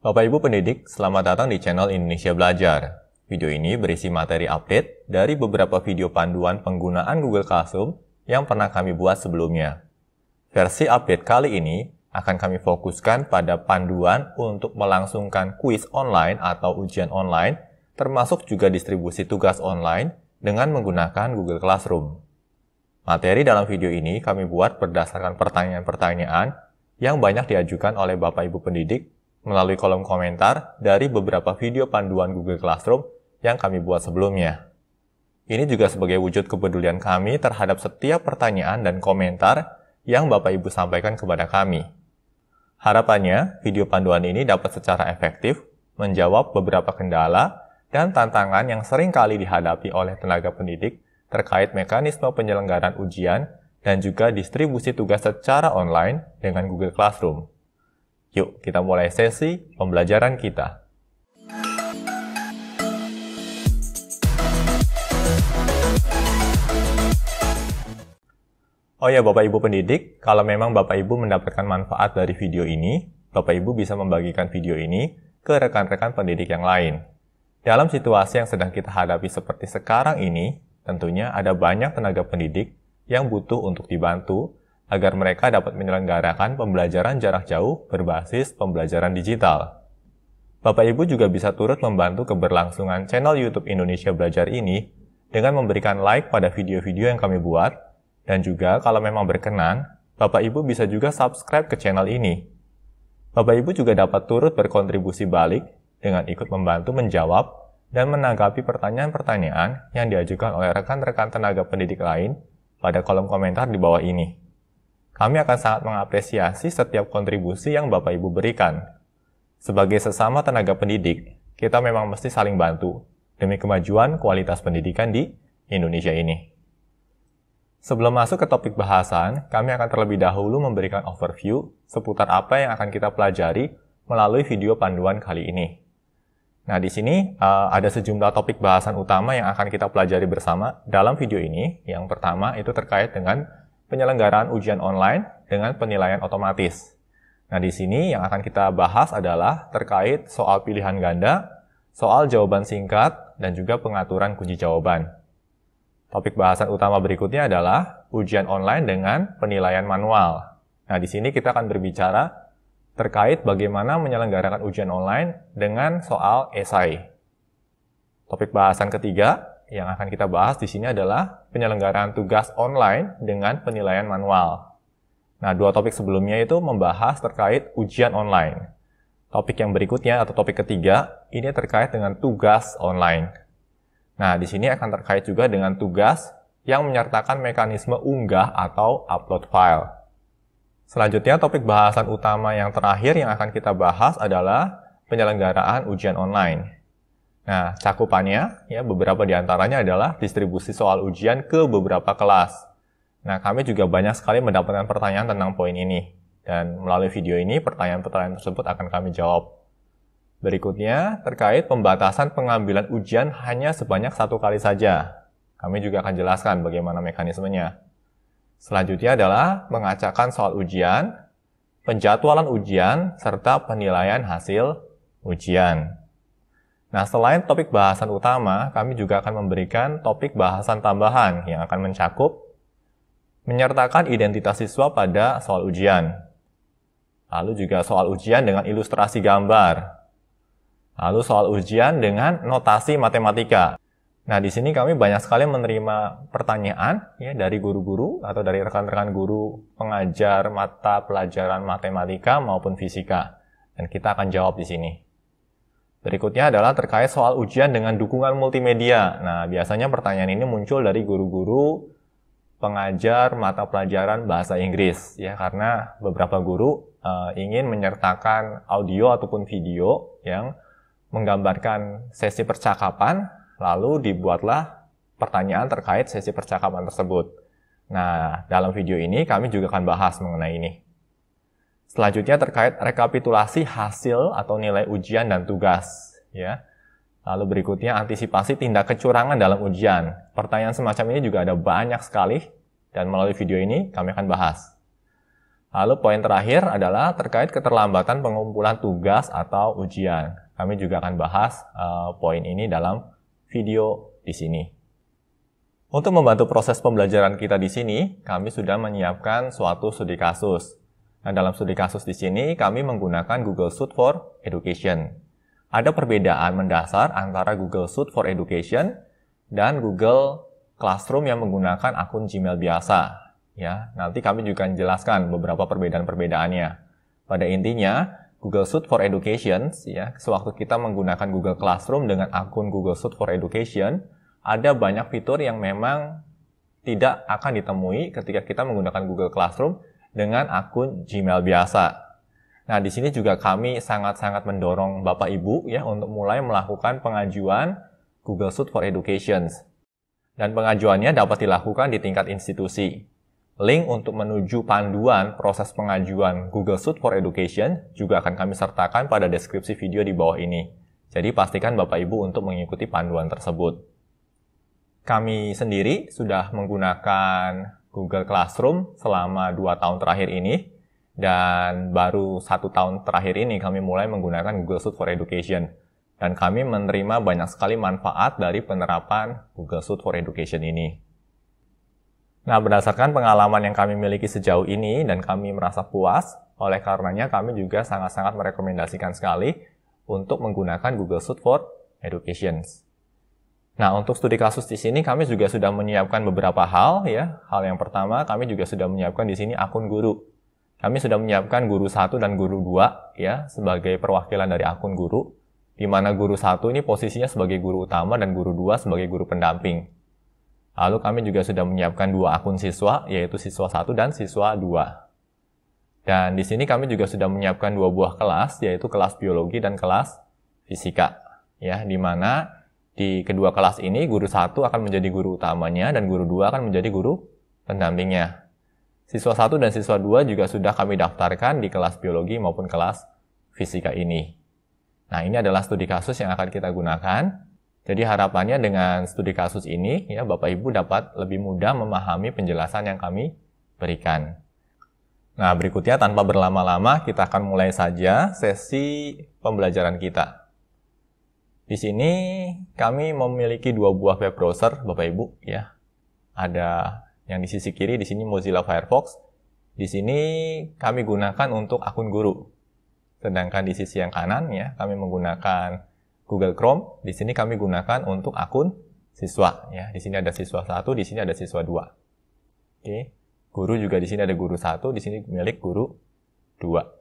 Bapak Ibu pendidik, selamat datang di channel Indonesia Belajar. Video ini berisi materi update dari beberapa video panduan penggunaan Google Classroom yang pernah kami buat sebelumnya. Versi update kali ini akan kami fokuskan pada panduan untuk melangsungkan kuis online atau ujian online, termasuk juga distribusi tugas online dengan menggunakan Google Classroom. Materi dalam video ini kami buat berdasarkan pertanyaan-pertanyaan yang banyak diajukan oleh Bapak Ibu pendidik melalui kolom komentar dari beberapa video panduan Google Classroom yang kami buat sebelumnya. Ini juga sebagai wujud kepedulian kami terhadap setiap pertanyaan dan komentar yang Bapak Ibu sampaikan kepada kami. Harapannya, video panduan ini dapat secara efektif menjawab beberapa kendala dan tantangan yang sering kali dihadapi oleh tenaga pendidik terkait mekanisme penyelenggaraan ujian dan juga distribusi tugas secara online dengan Google Classroom. Yuk, kita mulai sesi pembelajaran kita. Oh ya, Bapak Ibu pendidik, kalau memang Bapak Ibu mendapatkan manfaat dari video ini, Bapak Ibu bisa membagikan video ini ke rekan-rekan pendidik yang lain. Dalam situasi yang sedang kita hadapi seperti sekarang ini, tentunya ada banyak tenaga pendidik yang butuh untuk dibantu agar mereka dapat menyelenggarakan pembelajaran jarak jauh berbasis pembelajaran digital. Bapak Ibu juga bisa turut membantu keberlangsungan channel YouTube Indonesia Belajar ini dengan memberikan like pada video-video yang kami buat, dan juga kalau memang berkenan, Bapak Ibu bisa juga subscribe ke channel ini. Bapak Ibu juga dapat turut berkontribusi balik dengan ikut membantu menjawab dan menanggapi pertanyaan-pertanyaan yang diajukan oleh rekan-rekan tenaga pendidik lain pada kolom komentar di bawah ini. Kami akan sangat mengapresiasi setiap kontribusi yang Bapak Ibu berikan. Sebagai sesama tenaga pendidik, kita memang mesti saling bantu demi kemajuan kualitas pendidikan di Indonesia ini. Sebelum masuk ke topik bahasan, kami akan terlebih dahulu memberikan overview seputar apa yang akan kita pelajari melalui video panduan kali ini. Nah, di sini eh, ada sejumlah topik bahasan utama yang akan kita pelajari bersama dalam video ini. Yang pertama itu terkait dengan penyelenggaraan ujian online dengan penilaian otomatis. Nah, di sini yang akan kita bahas adalah terkait soal pilihan ganda, soal jawaban singkat, dan juga pengaturan kunci jawaban. Topik bahasan utama berikutnya adalah ujian online dengan penilaian manual. Nah, di sini kita akan berbicara terkait bagaimana menyelenggarakan ujian online dengan soal esai. Topik bahasan ketiga yang akan kita bahas di sini adalah penyelenggaraan tugas online dengan penilaian manual. Nah, dua topik sebelumnya itu membahas terkait ujian online. Topik yang berikutnya atau topik ketiga ini terkait dengan tugas online. Nah, di sini akan terkait juga dengan tugas yang menyertakan mekanisme unggah atau upload file. Selanjutnya, topik bahasan utama yang terakhir yang akan kita bahas adalah penyelenggaraan ujian online. Nah, cakupannya ya beberapa di antaranya adalah distribusi soal ujian ke beberapa kelas. Nah, kami juga banyak sekali mendapatkan pertanyaan tentang poin ini dan melalui video ini pertanyaan-pertanyaan tersebut akan kami jawab. Berikutnya, terkait pembatasan pengambilan ujian hanya sebanyak satu kali saja. Kami juga akan jelaskan bagaimana mekanismenya. Selanjutnya adalah mengacakan soal ujian, penjadwalan ujian, serta penilaian hasil ujian. Nah, selain topik bahasan utama, kami juga akan memberikan topik bahasan tambahan yang akan mencakup menyertakan identitas siswa pada soal ujian. Lalu juga soal ujian dengan ilustrasi gambar. Lalu soal ujian dengan notasi matematika. Nah, di sini kami banyak sekali menerima pertanyaan ya dari guru-guru atau dari rekan-rekan guru pengajar mata pelajaran matematika maupun fisika. Dan kita akan jawab di sini. Berikutnya adalah terkait soal ujian dengan dukungan multimedia. Nah, biasanya pertanyaan ini muncul dari guru-guru pengajar mata pelajaran bahasa Inggris ya karena beberapa guru uh, ingin menyertakan audio ataupun video yang menggambarkan sesi percakapan lalu dibuatlah pertanyaan terkait sesi percakapan tersebut. Nah, dalam video ini kami juga akan bahas mengenai ini. Selanjutnya terkait rekapitulasi hasil atau nilai ujian dan tugas, ya. Lalu berikutnya antisipasi tindak kecurangan dalam ujian. Pertanyaan semacam ini juga ada banyak sekali dan melalui video ini kami akan bahas. Lalu poin terakhir adalah terkait keterlambatan pengumpulan tugas atau ujian. Kami juga akan bahas uh, poin ini dalam video di sini. Untuk membantu proses pembelajaran kita di sini, kami sudah menyiapkan suatu studi kasus Nah, dalam studi kasus di sini, kami menggunakan Google Suite for Education. Ada perbedaan mendasar antara Google Suite for Education dan Google Classroom yang menggunakan akun Gmail biasa. Ya, nanti kami juga akan jelaskan beberapa perbedaan-perbedaannya. Pada intinya, Google Suite for Education, ya, sewaktu kita menggunakan Google Classroom dengan akun Google Suite for Education, ada banyak fitur yang memang tidak akan ditemui ketika kita menggunakan Google Classroom dengan akun Gmail biasa. Nah, di sini juga kami sangat-sangat mendorong Bapak Ibu ya untuk mulai melakukan pengajuan Google Suite for Education. Dan pengajuannya dapat dilakukan di tingkat institusi. Link untuk menuju panduan proses pengajuan Google Suite for Education juga akan kami sertakan pada deskripsi video di bawah ini. Jadi pastikan Bapak Ibu untuk mengikuti panduan tersebut. Kami sendiri sudah menggunakan Google Classroom selama dua tahun terakhir ini dan baru satu tahun terakhir ini kami mulai menggunakan Google Suite for Education dan kami menerima banyak sekali manfaat dari penerapan Google Suite for Education ini. Nah, berdasarkan pengalaman yang kami miliki sejauh ini dan kami merasa puas, oleh karenanya kami juga sangat-sangat merekomendasikan sekali untuk menggunakan Google Suite for Education. Nah, untuk studi kasus di sini kami juga sudah menyiapkan beberapa hal ya. Hal yang pertama, kami juga sudah menyiapkan di sini akun guru. Kami sudah menyiapkan guru 1 dan guru 2 ya sebagai perwakilan dari akun guru di mana guru 1 ini posisinya sebagai guru utama dan guru 2 sebagai guru pendamping. Lalu kami juga sudah menyiapkan dua akun siswa yaitu siswa 1 dan siswa 2. Dan di sini kami juga sudah menyiapkan dua buah kelas yaitu kelas biologi dan kelas fisika ya di mana di kedua kelas ini, guru satu akan menjadi guru utamanya dan guru dua akan menjadi guru pendampingnya. Siswa satu dan siswa dua juga sudah kami daftarkan di kelas biologi maupun kelas fisika ini. Nah, ini adalah studi kasus yang akan kita gunakan. Jadi harapannya dengan studi kasus ini, ya Bapak Ibu dapat lebih mudah memahami penjelasan yang kami berikan. Nah, berikutnya tanpa berlama-lama kita akan mulai saja sesi pembelajaran kita. Di sini kami memiliki dua buah web browser, Bapak Ibu, ya. Ada yang di sisi kiri di sini Mozilla Firefox. Di sini kami gunakan untuk akun guru. Sedangkan di sisi yang kanan ya, kami menggunakan Google Chrome. Di sini kami gunakan untuk akun siswa ya. Di sini ada siswa 1, di sini ada siswa 2. Oke. Guru juga di sini ada guru 1, di sini milik guru 2.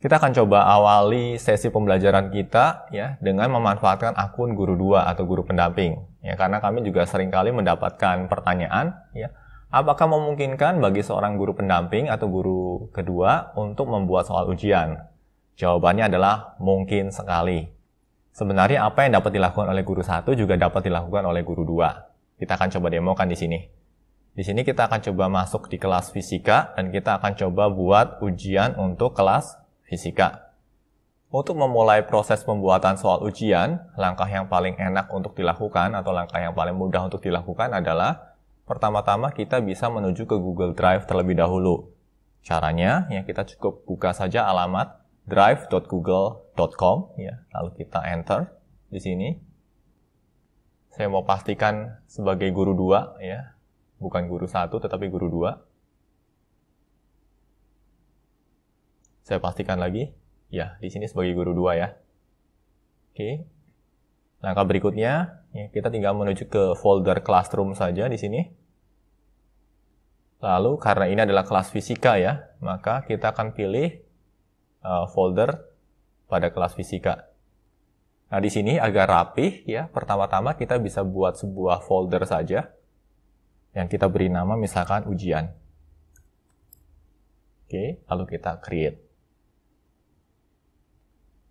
Kita akan coba awali sesi pembelajaran kita ya dengan memanfaatkan akun guru 2 atau guru pendamping. Ya, karena kami juga sering kali mendapatkan pertanyaan ya, apakah memungkinkan bagi seorang guru pendamping atau guru kedua untuk membuat soal ujian? Jawabannya adalah mungkin sekali. Sebenarnya apa yang dapat dilakukan oleh guru satu juga dapat dilakukan oleh guru 2. Kita akan coba demo kan di sini. Di sini kita akan coba masuk di kelas fisika dan kita akan coba buat ujian untuk kelas fisika. Untuk memulai proses pembuatan soal ujian, langkah yang paling enak untuk dilakukan atau langkah yang paling mudah untuk dilakukan adalah pertama-tama kita bisa menuju ke Google Drive terlebih dahulu. Caranya, ya kita cukup buka saja alamat drive.google.com ya, lalu kita enter di sini. Saya mau pastikan sebagai guru dua ya, bukan guru satu tetapi guru dua. Saya pastikan lagi. Ya, di sini sebagai guru dua ya. Oke. Langkah berikutnya, ya, kita tinggal menuju ke folder classroom saja di sini. Lalu karena ini adalah kelas fisika ya, maka kita akan pilih uh, folder pada kelas fisika. Nah, di sini agak rapih ya. Pertama-tama kita bisa buat sebuah folder saja yang kita beri nama misalkan ujian. Oke, lalu kita create.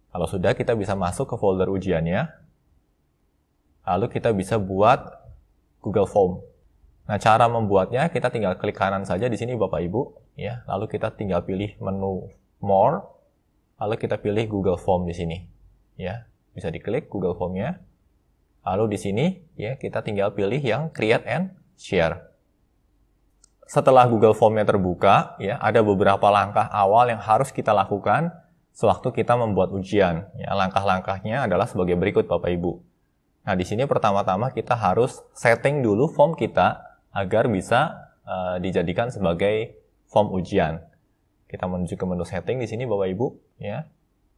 Kalau sudah, kita bisa masuk ke folder ujiannya. Lalu kita bisa buat Google Form. Nah, cara membuatnya kita tinggal klik kanan saja di sini Bapak Ibu, ya. Lalu kita tinggal pilih menu More, lalu kita pilih Google Form di sini. Ya, bisa diklik Google Formnya. Lalu di sini ya kita tinggal pilih yang Create and Share. Setelah Google Formnya terbuka, ya ada beberapa langkah awal yang harus kita lakukan sewaktu kita membuat ujian. Ya, langkah-langkahnya adalah sebagai berikut Bapak Ibu. Nah, di sini pertama-tama kita harus setting dulu form kita agar bisa uh, dijadikan sebagai form ujian. Kita menuju ke menu setting di sini Bapak Ibu, ya.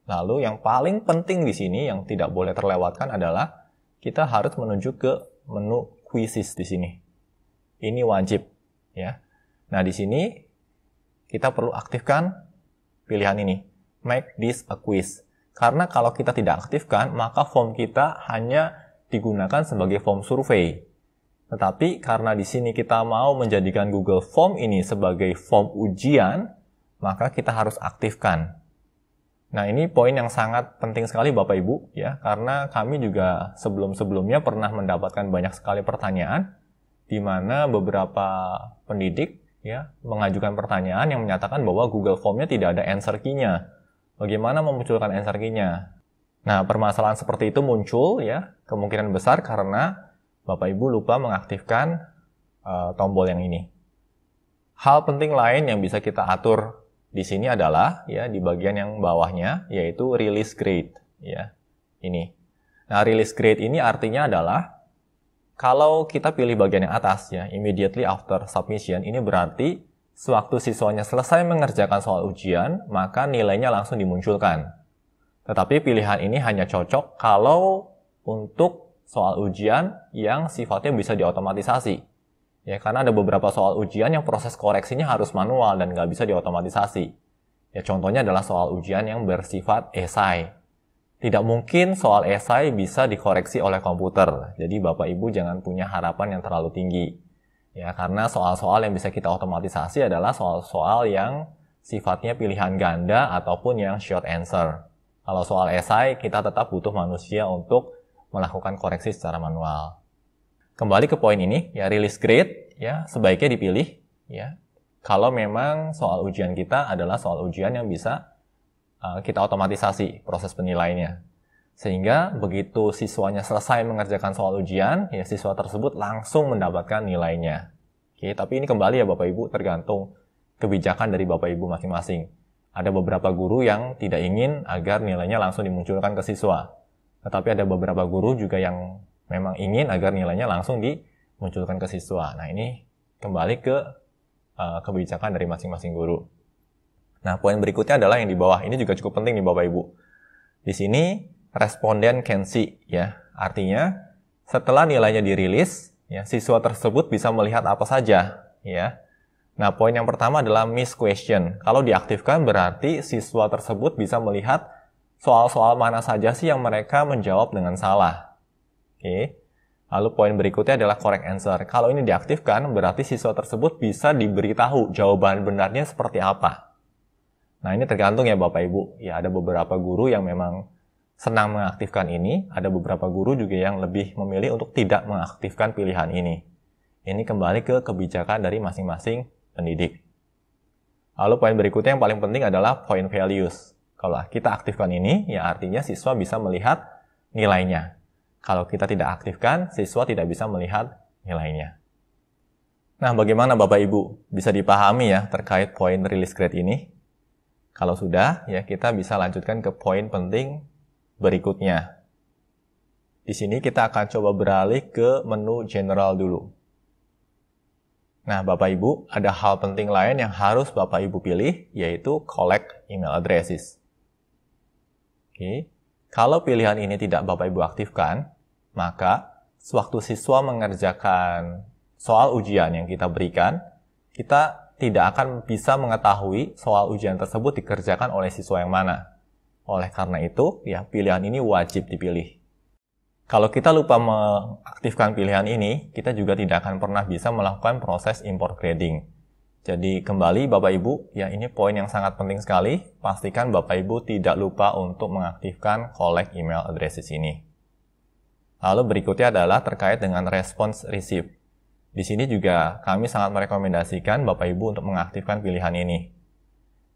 Lalu yang paling penting di sini yang tidak boleh terlewatkan adalah kita harus menuju ke menu quizzes di sini. Ini wajib, ya. Nah, di sini kita perlu aktifkan pilihan ini, make this a quiz. Karena kalau kita tidak aktifkan, maka form kita hanya digunakan sebagai form survei. Tetapi karena di sini kita mau menjadikan Google Form ini sebagai form ujian, maka kita harus aktifkan. Nah, ini poin yang sangat penting sekali Bapak Ibu ya, karena kami juga sebelum-sebelumnya pernah mendapatkan banyak sekali pertanyaan di mana beberapa pendidik ya mengajukan pertanyaan yang menyatakan bahwa Google Form-nya tidak ada answer key-nya bagaimana memunculkan energinya. Nah, permasalahan seperti itu muncul ya, kemungkinan besar karena Bapak Ibu lupa mengaktifkan uh, tombol yang ini. Hal penting lain yang bisa kita atur di sini adalah ya di bagian yang bawahnya yaitu release grade ya. Ini. Nah, release grade ini artinya adalah kalau kita pilih bagian yang atas ya, immediately after submission ini berarti Sewaktu siswanya selesai mengerjakan soal ujian, maka nilainya langsung dimunculkan. Tetapi pilihan ini hanya cocok kalau untuk soal ujian yang sifatnya bisa diotomatisasi. Ya, karena ada beberapa soal ujian yang proses koreksinya harus manual dan nggak bisa diotomatisasi. Ya, contohnya adalah soal ujian yang bersifat esai. Tidak mungkin soal esai bisa dikoreksi oleh komputer, jadi Bapak Ibu jangan punya harapan yang terlalu tinggi. Ya, karena soal-soal yang bisa kita otomatisasi adalah soal-soal yang sifatnya pilihan ganda ataupun yang short answer. Kalau soal esai, kita tetap butuh manusia untuk melakukan koreksi secara manual. Kembali ke poin ini, ya rilis grade ya sebaiknya dipilih ya. Kalau memang soal ujian kita adalah soal ujian yang bisa uh, kita otomatisasi proses penilaiannya. Sehingga begitu siswanya selesai mengerjakan soal ujian, ya siswa tersebut langsung mendapatkan nilainya. Oke, tapi ini kembali ya Bapak Ibu tergantung kebijakan dari Bapak Ibu masing-masing. Ada beberapa guru yang tidak ingin agar nilainya langsung dimunculkan ke siswa. Tetapi ada beberapa guru juga yang memang ingin agar nilainya langsung dimunculkan ke siswa. Nah, ini kembali ke uh, kebijakan dari masing-masing guru. Nah, poin berikutnya adalah yang di bawah. Ini juga cukup penting nih Bapak Ibu. Di sini responden can see ya. Artinya setelah nilainya dirilis, ya siswa tersebut bisa melihat apa saja ya. Nah, poin yang pertama adalah miss question. Kalau diaktifkan berarti siswa tersebut bisa melihat soal-soal mana saja sih yang mereka menjawab dengan salah. Oke. Lalu poin berikutnya adalah correct answer. Kalau ini diaktifkan, berarti siswa tersebut bisa diberitahu jawaban benarnya seperti apa. Nah, ini tergantung ya Bapak Ibu. Ya, ada beberapa guru yang memang senang mengaktifkan ini, ada beberapa guru juga yang lebih memilih untuk tidak mengaktifkan pilihan ini. Ini kembali ke kebijakan dari masing-masing pendidik. Lalu poin berikutnya yang paling penting adalah point values. Kalau kita aktifkan ini, ya artinya siswa bisa melihat nilainya. Kalau kita tidak aktifkan, siswa tidak bisa melihat nilainya. Nah, bagaimana Bapak Ibu bisa dipahami ya terkait poin release grade ini? Kalau sudah, ya kita bisa lanjutkan ke poin penting berikutnya. Di sini kita akan coba beralih ke menu general dulu. Nah, Bapak Ibu, ada hal penting lain yang harus Bapak Ibu pilih, yaitu collect email addresses. Oke. Kalau pilihan ini tidak Bapak Ibu aktifkan, maka sewaktu siswa mengerjakan soal ujian yang kita berikan, kita tidak akan bisa mengetahui soal ujian tersebut dikerjakan oleh siswa yang mana. Oleh karena itu, ya pilihan ini wajib dipilih. Kalau kita lupa mengaktifkan pilihan ini, kita juga tidak akan pernah bisa melakukan proses import grading. Jadi kembali Bapak Ibu, ya ini poin yang sangat penting sekali, pastikan Bapak Ibu tidak lupa untuk mengaktifkan collect email addresses ini. Lalu berikutnya adalah terkait dengan response receive. Di sini juga kami sangat merekomendasikan Bapak Ibu untuk mengaktifkan pilihan ini.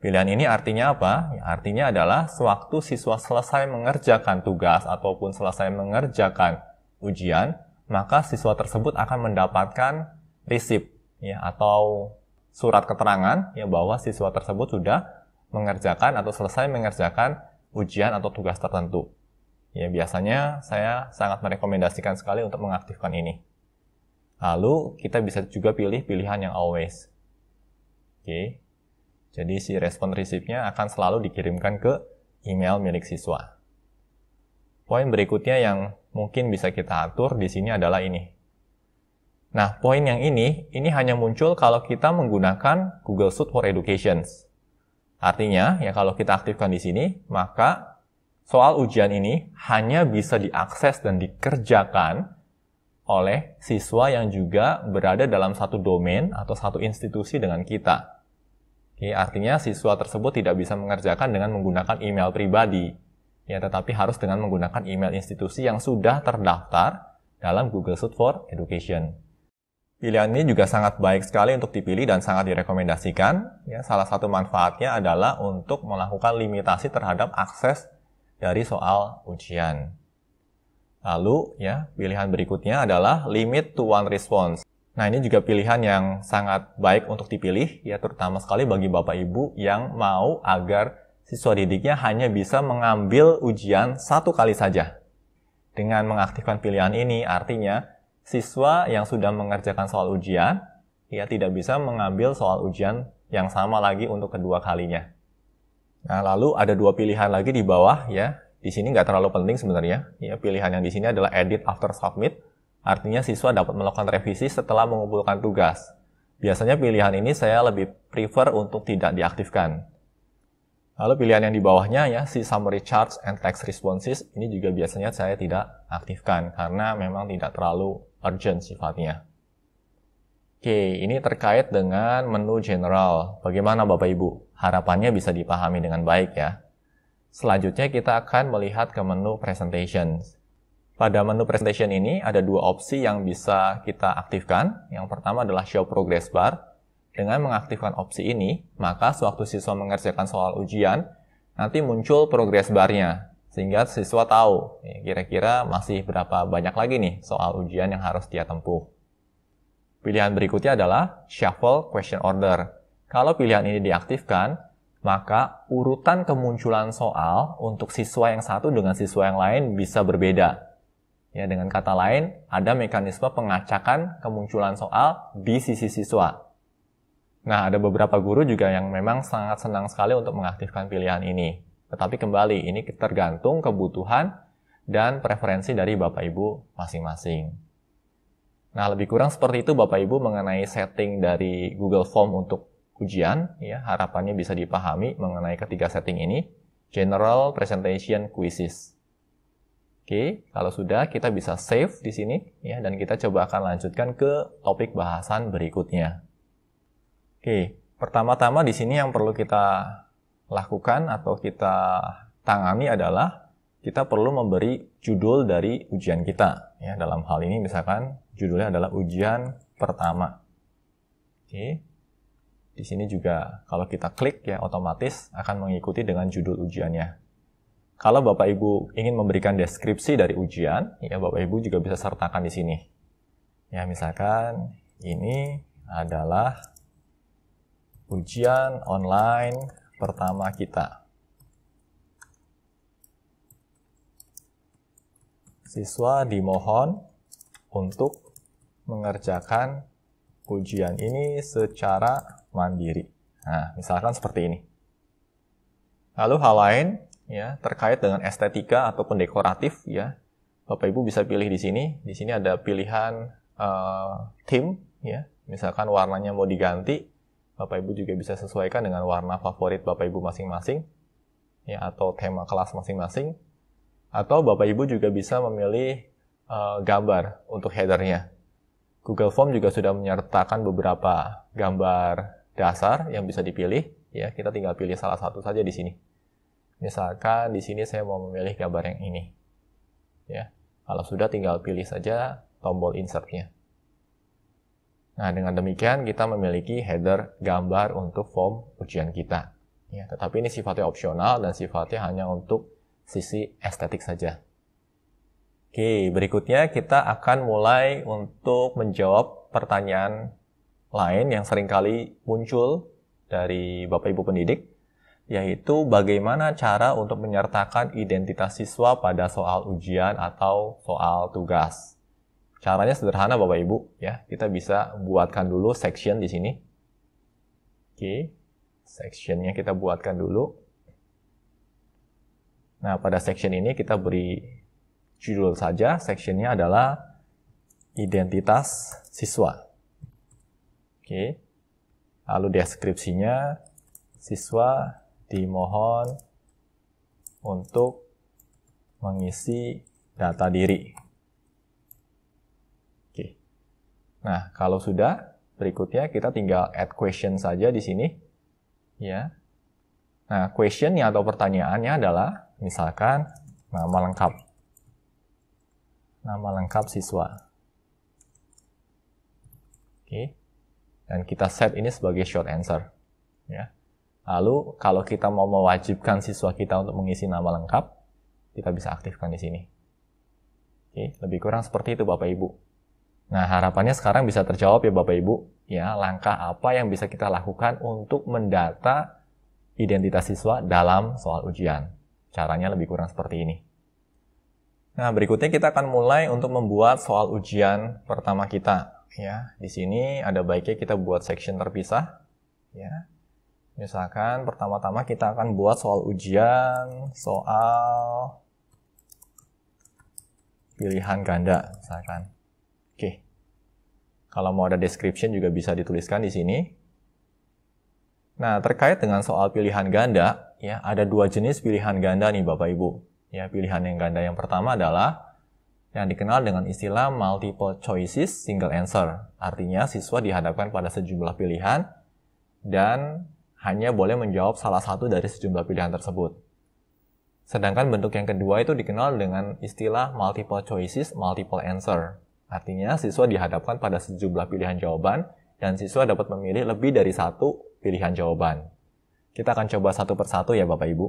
Pilihan ini artinya apa? Ya, artinya adalah sewaktu siswa selesai mengerjakan tugas ataupun selesai mengerjakan ujian, maka siswa tersebut akan mendapatkan resip ya atau surat keterangan ya bahwa siswa tersebut sudah mengerjakan atau selesai mengerjakan ujian atau tugas tertentu. Ya biasanya saya sangat merekomendasikan sekali untuk mengaktifkan ini. Lalu kita bisa juga pilih pilihan yang always. Oke, okay. Jadi si respon receive-nya akan selalu dikirimkan ke email milik siswa. Poin berikutnya yang mungkin bisa kita atur di sini adalah ini. Nah, poin yang ini, ini hanya muncul kalau kita menggunakan Google Suite for Education. Artinya, ya kalau kita aktifkan di sini, maka soal ujian ini hanya bisa diakses dan dikerjakan oleh siswa yang juga berada dalam satu domain atau satu institusi dengan kita. Oke, artinya siswa tersebut tidak bisa mengerjakan dengan menggunakan email pribadi, ya tetapi harus dengan menggunakan email institusi yang sudah terdaftar dalam Google Suite for Education. Pilihan ini juga sangat baik sekali untuk dipilih dan sangat direkomendasikan. Ya, salah satu manfaatnya adalah untuk melakukan limitasi terhadap akses dari soal ujian. Lalu, ya, pilihan berikutnya adalah limit to one response. Nah, ini juga pilihan yang sangat baik untuk dipilih, ya terutama sekali bagi Bapak Ibu yang mau agar siswa didiknya hanya bisa mengambil ujian satu kali saja. Dengan mengaktifkan pilihan ini, artinya siswa yang sudah mengerjakan soal ujian, ya tidak bisa mengambil soal ujian yang sama lagi untuk kedua kalinya. Nah, lalu ada dua pilihan lagi di bawah, ya. Di sini nggak terlalu penting sebenarnya. Ya, pilihan yang di sini adalah edit after submit, Artinya siswa dapat melakukan revisi setelah mengumpulkan tugas. Biasanya pilihan ini saya lebih prefer untuk tidak diaktifkan. Lalu pilihan yang di bawahnya ya, si summary charts and text responses ini juga biasanya saya tidak aktifkan karena memang tidak terlalu urgent sifatnya. Oke, ini terkait dengan menu general. Bagaimana Bapak Ibu? Harapannya bisa dipahami dengan baik ya. Selanjutnya kita akan melihat ke menu presentations. Pada menu presentation ini ada dua opsi yang bisa kita aktifkan. Yang pertama adalah show progress bar. Dengan mengaktifkan opsi ini, maka sewaktu siswa mengerjakan soal ujian, nanti muncul progress bar-nya, Sehingga siswa tahu kira-kira masih berapa banyak lagi nih soal ujian yang harus dia tempuh. Pilihan berikutnya adalah shuffle question order. Kalau pilihan ini diaktifkan, maka urutan kemunculan soal untuk siswa yang satu dengan siswa yang lain bisa berbeda Ya, dengan kata lain, ada mekanisme pengacakan kemunculan soal di sisi siswa. Nah, ada beberapa guru juga yang memang sangat senang sekali untuk mengaktifkan pilihan ini. Tetapi kembali, ini tergantung kebutuhan dan preferensi dari Bapak Ibu masing-masing. Nah, lebih kurang seperti itu Bapak Ibu mengenai setting dari Google Form untuk ujian. Ya, harapannya bisa dipahami mengenai ketiga setting ini. General Presentation Quizzes. Oke, kalau sudah kita bisa save di sini ya dan kita coba akan lanjutkan ke topik bahasan berikutnya. Oke, pertama-tama di sini yang perlu kita lakukan atau kita tangani adalah kita perlu memberi judul dari ujian kita ya dalam hal ini misalkan judulnya adalah ujian pertama. Oke. Di sini juga kalau kita klik ya otomatis akan mengikuti dengan judul ujiannya. Kalau Bapak Ibu ingin memberikan deskripsi dari ujian, ya Bapak Ibu juga bisa sertakan di sini. Ya, misalkan ini adalah ujian online pertama kita. Siswa dimohon untuk mengerjakan ujian ini secara mandiri. Nah, misalkan seperti ini. Lalu hal lain, ya terkait dengan estetika ataupun dekoratif ya Bapak Ibu bisa pilih di sini di sini ada pilihan uh, eh, tim ya misalkan warnanya mau diganti Bapak Ibu juga bisa sesuaikan dengan warna favorit Bapak Ibu masing-masing ya atau tema kelas masing-masing atau Bapak Ibu juga bisa memilih uh, gambar untuk headernya Google Form juga sudah menyertakan beberapa gambar dasar yang bisa dipilih. Ya, kita tinggal pilih salah satu saja di sini. Misalkan di sini saya mau memilih gambar yang ini. Ya, kalau sudah tinggal pilih saja tombol insertnya. Nah, dengan demikian kita memiliki header gambar untuk form ujian kita. Ya, tetapi ini sifatnya opsional dan sifatnya hanya untuk sisi estetik saja. Oke, berikutnya kita akan mulai untuk menjawab pertanyaan lain yang seringkali muncul dari Bapak Ibu pendidik yaitu bagaimana cara untuk menyertakan identitas siswa pada soal ujian atau soal tugas. Caranya sederhana Bapak Ibu, ya. Kita bisa buatkan dulu section di sini. Oke, sectionnya kita buatkan dulu. Nah, pada section ini kita beri judul saja, sectionnya adalah identitas siswa. Oke, lalu deskripsinya siswa dimohon untuk mengisi data diri. Oke. Nah, kalau sudah, berikutnya kita tinggal add question saja di sini. Ya. Nah, questionnya atau pertanyaannya adalah, misalkan, nama lengkap. Nama lengkap siswa. Oke. Dan kita set ini sebagai short answer. Ya. Lalu kalau kita mau mewajibkan siswa kita untuk mengisi nama lengkap, kita bisa aktifkan di sini. Oke, lebih kurang seperti itu Bapak Ibu. Nah, harapannya sekarang bisa terjawab ya Bapak Ibu. Ya, langkah apa yang bisa kita lakukan untuk mendata identitas siswa dalam soal ujian. Caranya lebih kurang seperti ini. Nah, berikutnya kita akan mulai untuk membuat soal ujian pertama kita. Ya, di sini ada baiknya kita buat section terpisah. Ya, Misalkan pertama-tama kita akan buat soal ujian, soal pilihan ganda misalkan. Oke. Kalau mau ada description juga bisa dituliskan di sini. Nah, terkait dengan soal pilihan ganda, ya ada dua jenis pilihan ganda nih Bapak Ibu. Ya, pilihan yang ganda yang pertama adalah yang dikenal dengan istilah multiple choices single answer. Artinya siswa dihadapkan pada sejumlah pilihan dan hanya boleh menjawab salah satu dari sejumlah pilihan tersebut. Sedangkan bentuk yang kedua itu dikenal dengan istilah multiple choices, multiple answer. Artinya siswa dihadapkan pada sejumlah pilihan jawaban dan siswa dapat memilih lebih dari satu pilihan jawaban. Kita akan coba satu persatu ya Bapak Ibu.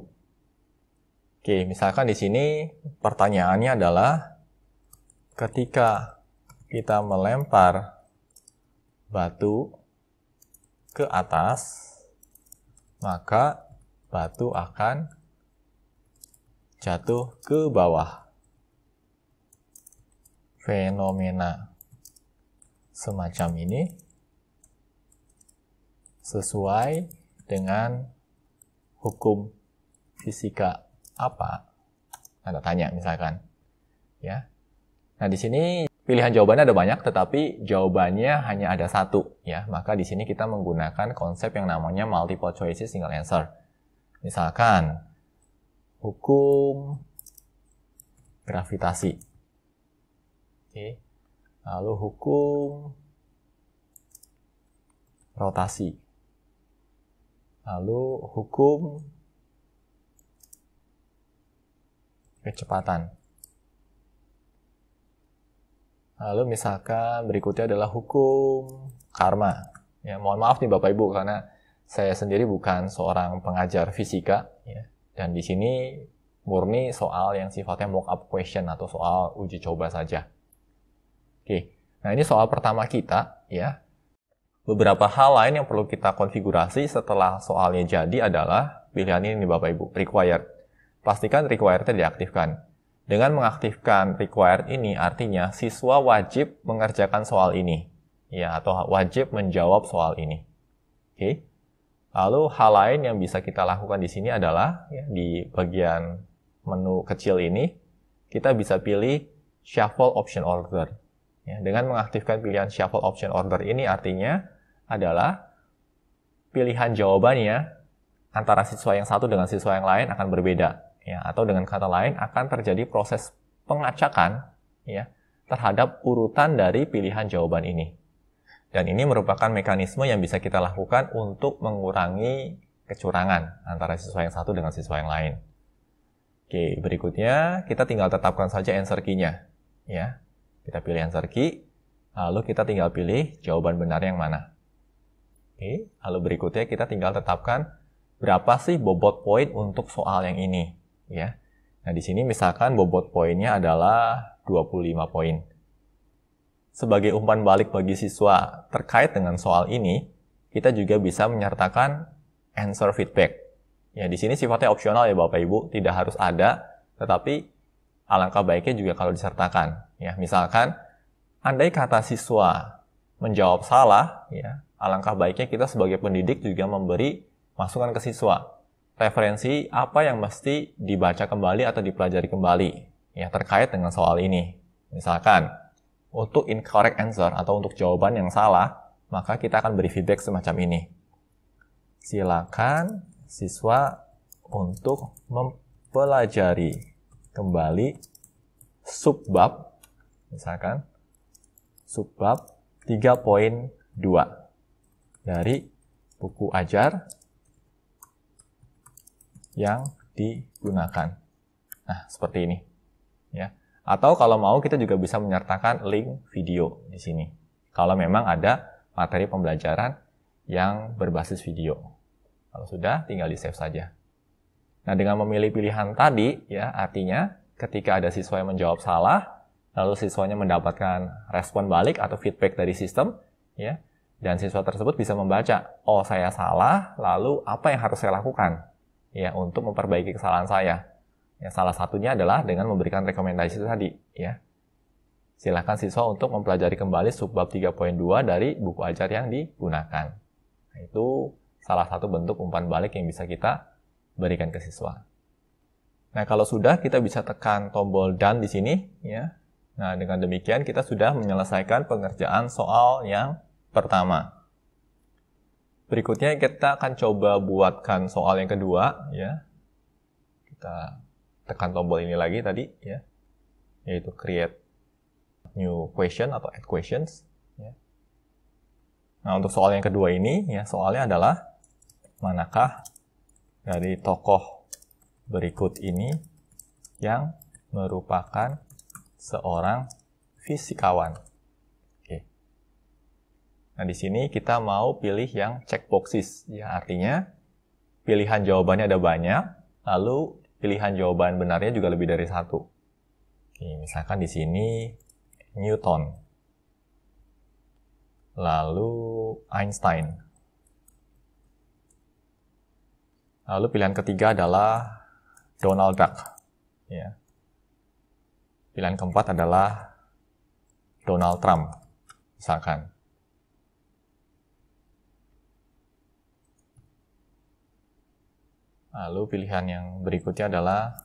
Oke, misalkan di sini pertanyaannya adalah ketika kita melempar batu ke atas, maka batu akan jatuh ke bawah. Fenomena semacam ini sesuai dengan hukum fisika apa? Anda tanya misalkan. Ya. Nah, di sini Pilihan jawabannya ada banyak, tetapi jawabannya hanya ada satu, ya. Maka di sini kita menggunakan konsep yang namanya multiple choices single answer. Misalkan hukum gravitasi, oke, lalu hukum rotasi, lalu hukum kecepatan. Lalu misalkan berikutnya adalah hukum karma. Ya, mohon maaf nih Bapak Ibu karena saya sendiri bukan seorang pengajar fisika ya. Dan di sini murni soal yang sifatnya mock up question atau soal uji coba saja. Oke. Nah, ini soal pertama kita ya. Beberapa hal lain yang perlu kita konfigurasi setelah soalnya jadi adalah pilihan ini nih Bapak Ibu, required. Pastikan required-nya diaktifkan. Dengan mengaktifkan required ini artinya siswa wajib mengerjakan soal ini ya atau wajib menjawab soal ini. Oke. Lalu hal lain yang bisa kita lakukan di sini adalah ya, di bagian menu kecil ini kita bisa pilih shuffle option order. Ya, dengan mengaktifkan pilihan shuffle option order ini artinya adalah pilihan jawabannya antara siswa yang satu dengan siswa yang lain akan berbeda ya atau dengan kata lain akan terjadi proses pengacakan ya terhadap urutan dari pilihan jawaban ini. Dan ini merupakan mekanisme yang bisa kita lakukan untuk mengurangi kecurangan antara siswa yang satu dengan siswa yang lain. Oke, berikutnya kita tinggal tetapkan saja answer key-nya. Ya, kita pilih answer key, lalu kita tinggal pilih jawaban benar yang mana. Oke, lalu berikutnya kita tinggal tetapkan berapa sih bobot poin untuk soal yang ini ya. Nah, di sini misalkan bobot poinnya adalah 25 poin. Sebagai umpan balik bagi siswa terkait dengan soal ini, kita juga bisa menyertakan answer feedback. Ya, di sini sifatnya opsional ya Bapak Ibu, tidak harus ada, tetapi alangkah baiknya juga kalau disertakan. Ya, misalkan andai kata siswa menjawab salah, ya, alangkah baiknya kita sebagai pendidik juga memberi masukan ke siswa referensi apa yang mesti dibaca kembali atau dipelajari kembali yang terkait dengan soal ini. Misalkan, untuk incorrect answer atau untuk jawaban yang salah, maka kita akan beri feedback semacam ini. Silakan siswa untuk mempelajari kembali subbab misalkan subbab 3.2 dari buku ajar yang digunakan. Nah, seperti ini. Ya. Atau kalau mau kita juga bisa menyertakan link video di sini. Kalau memang ada materi pembelajaran yang berbasis video. Kalau sudah, tinggal di-save saja. Nah, dengan memilih pilihan tadi, ya artinya ketika ada siswa yang menjawab salah, lalu siswanya mendapatkan respon balik atau feedback dari sistem, ya, dan siswa tersebut bisa membaca, oh saya salah, lalu apa yang harus saya lakukan? ya untuk memperbaiki kesalahan saya. Ya, salah satunya adalah dengan memberikan rekomendasi tadi ya. Silakan siswa untuk mempelajari kembali subbab 3.2 dari buku ajar yang digunakan. Nah, itu salah satu bentuk umpan balik yang bisa kita berikan ke siswa. Nah, kalau sudah kita bisa tekan tombol done di sini ya. Nah, dengan demikian kita sudah menyelesaikan pengerjaan soal yang pertama. Berikutnya kita akan coba buatkan soal yang kedua ya. Kita tekan tombol ini lagi tadi ya. Yaitu create new question atau add questions ya. Nah, untuk soal yang kedua ini ya soalnya adalah manakah dari tokoh berikut ini yang merupakan seorang fisikawan. Nah, di sini kita mau pilih yang check boxes, ya artinya pilihan jawabannya ada banyak, lalu pilihan jawaban benarnya juga lebih dari satu. Oke, misalkan di sini Newton, lalu Einstein. Lalu pilihan ketiga adalah Donald Duck. Ya. Pilihan keempat adalah Donald Trump, misalkan. Lalu pilihan yang berikutnya adalah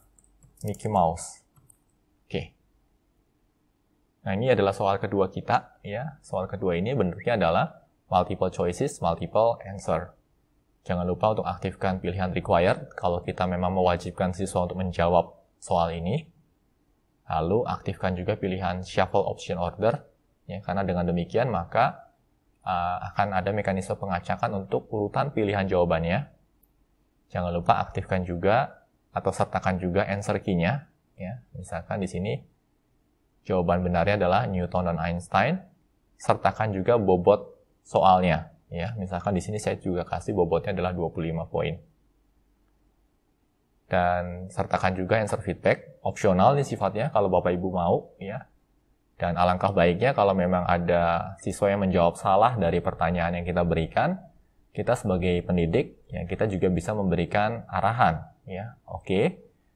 Mickey Mouse. Oke. Nah, ini adalah soal kedua kita ya. Soal kedua ini bentuknya adalah multiple choices, multiple answer. Jangan lupa untuk aktifkan pilihan required kalau kita memang mewajibkan siswa untuk menjawab soal ini. Lalu aktifkan juga pilihan shuffle option order ya karena dengan demikian maka uh, akan ada mekanisme pengacakan untuk urutan pilihan jawabannya Jangan lupa aktifkan juga atau sertakan juga answer key-nya. Ya, misalkan di sini jawaban benarnya adalah Newton dan Einstein. Sertakan juga bobot soalnya. Ya, misalkan di sini saya juga kasih bobotnya adalah 25 poin. Dan sertakan juga answer feedback, opsional nih sifatnya kalau Bapak Ibu mau ya. Dan alangkah baiknya kalau memang ada siswa yang menjawab salah dari pertanyaan yang kita berikan, kita sebagai pendidik ya kita juga bisa memberikan arahan ya oke okay,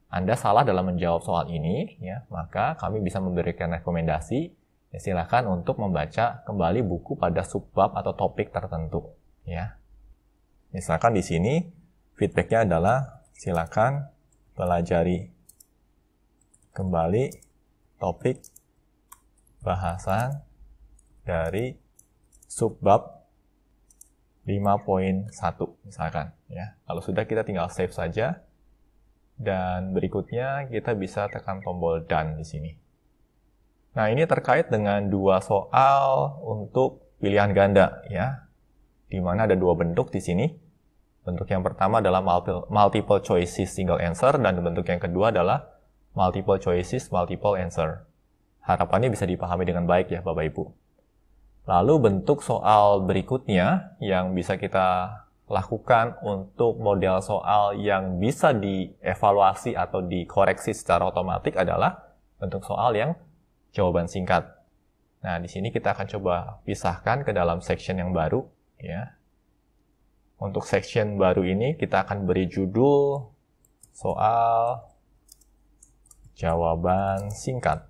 anda salah dalam menjawab soal ini ya maka kami bisa memberikan rekomendasi ya silakan untuk membaca kembali buku pada subbab atau topik tertentu ya misalkan di sini feedbacknya adalah silakan pelajari kembali topik bahasan dari subbab 5.1 misalkan ya. Kalau sudah kita tinggal save saja dan berikutnya kita bisa tekan tombol done di sini. Nah, ini terkait dengan dua soal untuk pilihan ganda ya. Di mana ada dua bentuk di sini. Bentuk yang pertama adalah multiple choices single answer dan bentuk yang kedua adalah multiple choices multiple answer. Harapannya bisa dipahami dengan baik ya Bapak Ibu. Lalu bentuk soal berikutnya yang bisa kita lakukan untuk model soal yang bisa dievaluasi atau dikoreksi secara otomatis adalah bentuk soal yang jawaban singkat. Nah, di sini kita akan coba pisahkan ke dalam section yang baru ya. Untuk section baru ini kita akan beri judul soal jawaban singkat.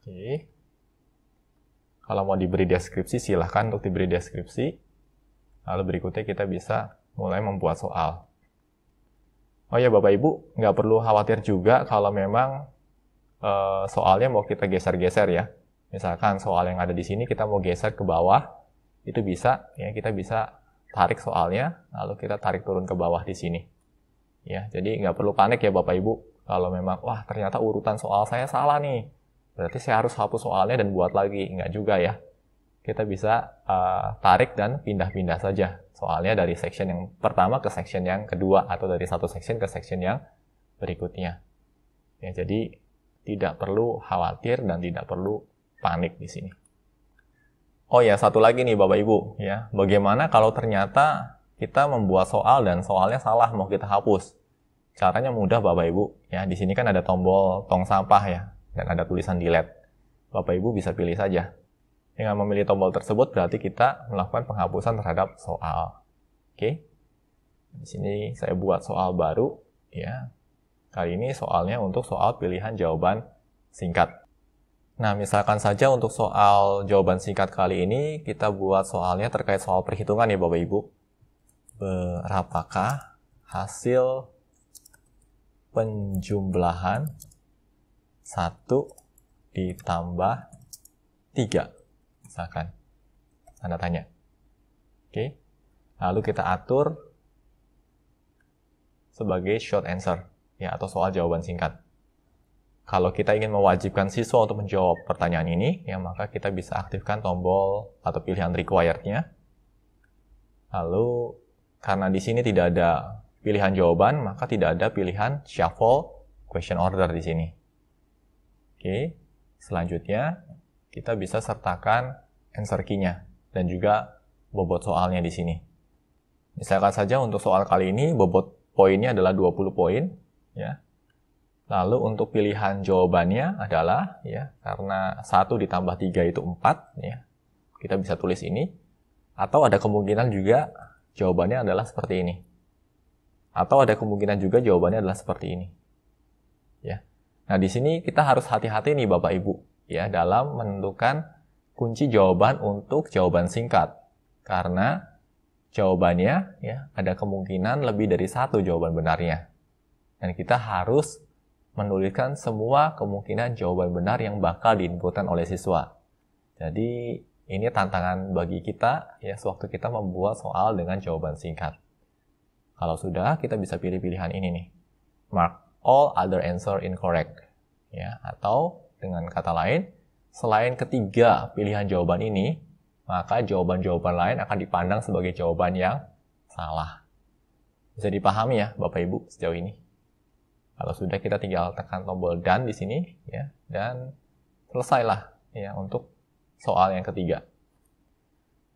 Oke. Okay. Kalau mau diberi deskripsi, silahkan untuk diberi deskripsi. Lalu berikutnya kita bisa mulai membuat soal. Oh ya Bapak Ibu, nggak perlu khawatir juga kalau memang e, soalnya mau kita geser-geser ya. Misalkan soal yang ada di sini kita mau geser ke bawah, itu bisa ya kita bisa tarik soalnya, lalu kita tarik turun ke bawah di sini. Ya, jadi nggak perlu panik ya Bapak Ibu kalau memang wah ternyata urutan soal saya salah nih berarti saya harus hapus soalnya dan buat lagi. enggak juga ya. Kita bisa uh, tarik dan pindah-pindah saja soalnya dari section yang pertama ke section yang kedua atau dari satu section ke section yang berikutnya. Ya, jadi tidak perlu khawatir dan tidak perlu panik di sini. Oh ya, satu lagi nih Bapak Ibu, ya. Bagaimana kalau ternyata kita membuat soal dan soalnya salah mau kita hapus? Caranya mudah Bapak Ibu, ya. Di sini kan ada tombol tong sampah ya dan ada tulisan delete. Bapak Ibu bisa pilih saja. Dengan memilih tombol tersebut berarti kita melakukan penghapusan terhadap soal. Oke. Okay. Di sini saya buat soal baru ya. Kali ini soalnya untuk soal pilihan jawaban singkat. Nah, misalkan saja untuk soal jawaban singkat kali ini kita buat soalnya terkait soal perhitungan ya Bapak Ibu. Berapakah hasil penjumlahan 1 ditambah 3. Misalkan. Tanda tanya. Oke. Lalu kita atur sebagai short answer. Ya, atau soal jawaban singkat. Kalau kita ingin mewajibkan siswa untuk menjawab pertanyaan ini, ya maka kita bisa aktifkan tombol atau pilihan required-nya. Lalu, karena di sini tidak ada pilihan jawaban, maka tidak ada pilihan shuffle question order di sini. Oke, selanjutnya kita bisa sertakan answer key-nya dan juga bobot soalnya di sini. Misalkan saja untuk soal kali ini bobot poinnya adalah 20 poin ya. Lalu untuk pilihan jawabannya adalah ya karena 1 ditambah 3 itu 4 ya. Kita bisa tulis ini atau ada kemungkinan juga jawabannya adalah seperti ini. Atau ada kemungkinan juga jawabannya adalah seperti ini. Ya. Nah, di sini kita harus hati-hati nih Bapak Ibu ya dalam menentukan kunci jawaban untuk jawaban singkat. Karena jawabannya ya ada kemungkinan lebih dari satu jawaban benarnya. Dan kita harus menuliskan semua kemungkinan jawaban benar yang bakal diinputkan oleh siswa. Jadi ini tantangan bagi kita ya sewaktu kita membuat soal dengan jawaban singkat. Kalau sudah, kita bisa pilih pilihan ini nih. Mark all other answer incorrect ya atau dengan kata lain selain ketiga pilihan jawaban ini maka jawaban-jawaban lain akan dipandang sebagai jawaban yang salah bisa dipahami ya Bapak Ibu sejauh ini kalau sudah kita tinggal tekan tombol dan di sini ya dan selesailah ya untuk soal yang ketiga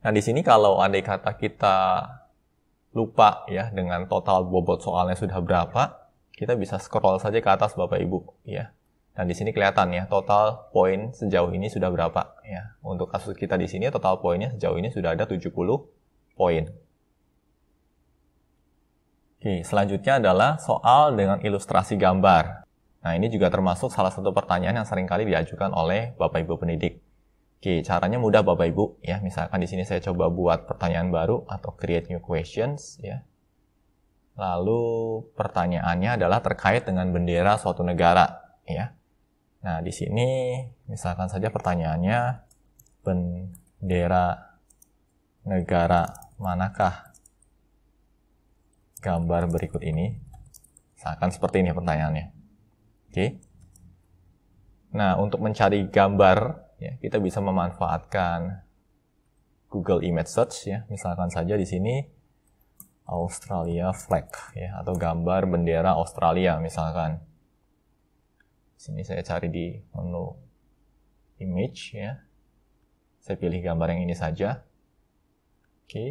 nah di sini kalau andai kata kita lupa ya dengan total bobot soalnya sudah berapa, kita bisa scroll saja ke atas Bapak Ibu ya. Dan di sini kelihatan ya total poin sejauh ini sudah berapa ya. Untuk kasus kita di sini total poinnya sejauh ini sudah ada 70 poin. Oke, selanjutnya adalah soal dengan ilustrasi gambar. Nah, ini juga termasuk salah satu pertanyaan yang seringkali diajukan oleh Bapak Ibu pendidik. Oke, caranya mudah Bapak Ibu ya. Misalkan di sini saya coba buat pertanyaan baru atau create new questions ya. Lalu pertanyaannya adalah terkait dengan bendera suatu negara ya. Nah, di sini misalkan saja pertanyaannya bendera negara manakah gambar berikut ini? Misalkan seperti ini pertanyaannya. Oke. Nah, untuk mencari gambar, ya, kita bisa memanfaatkan Google Image Search ya. Misalkan saja di sini Australia flag ya atau gambar bendera Australia misalkan sini saya cari di menu image ya saya pilih gambar yang ini saja oke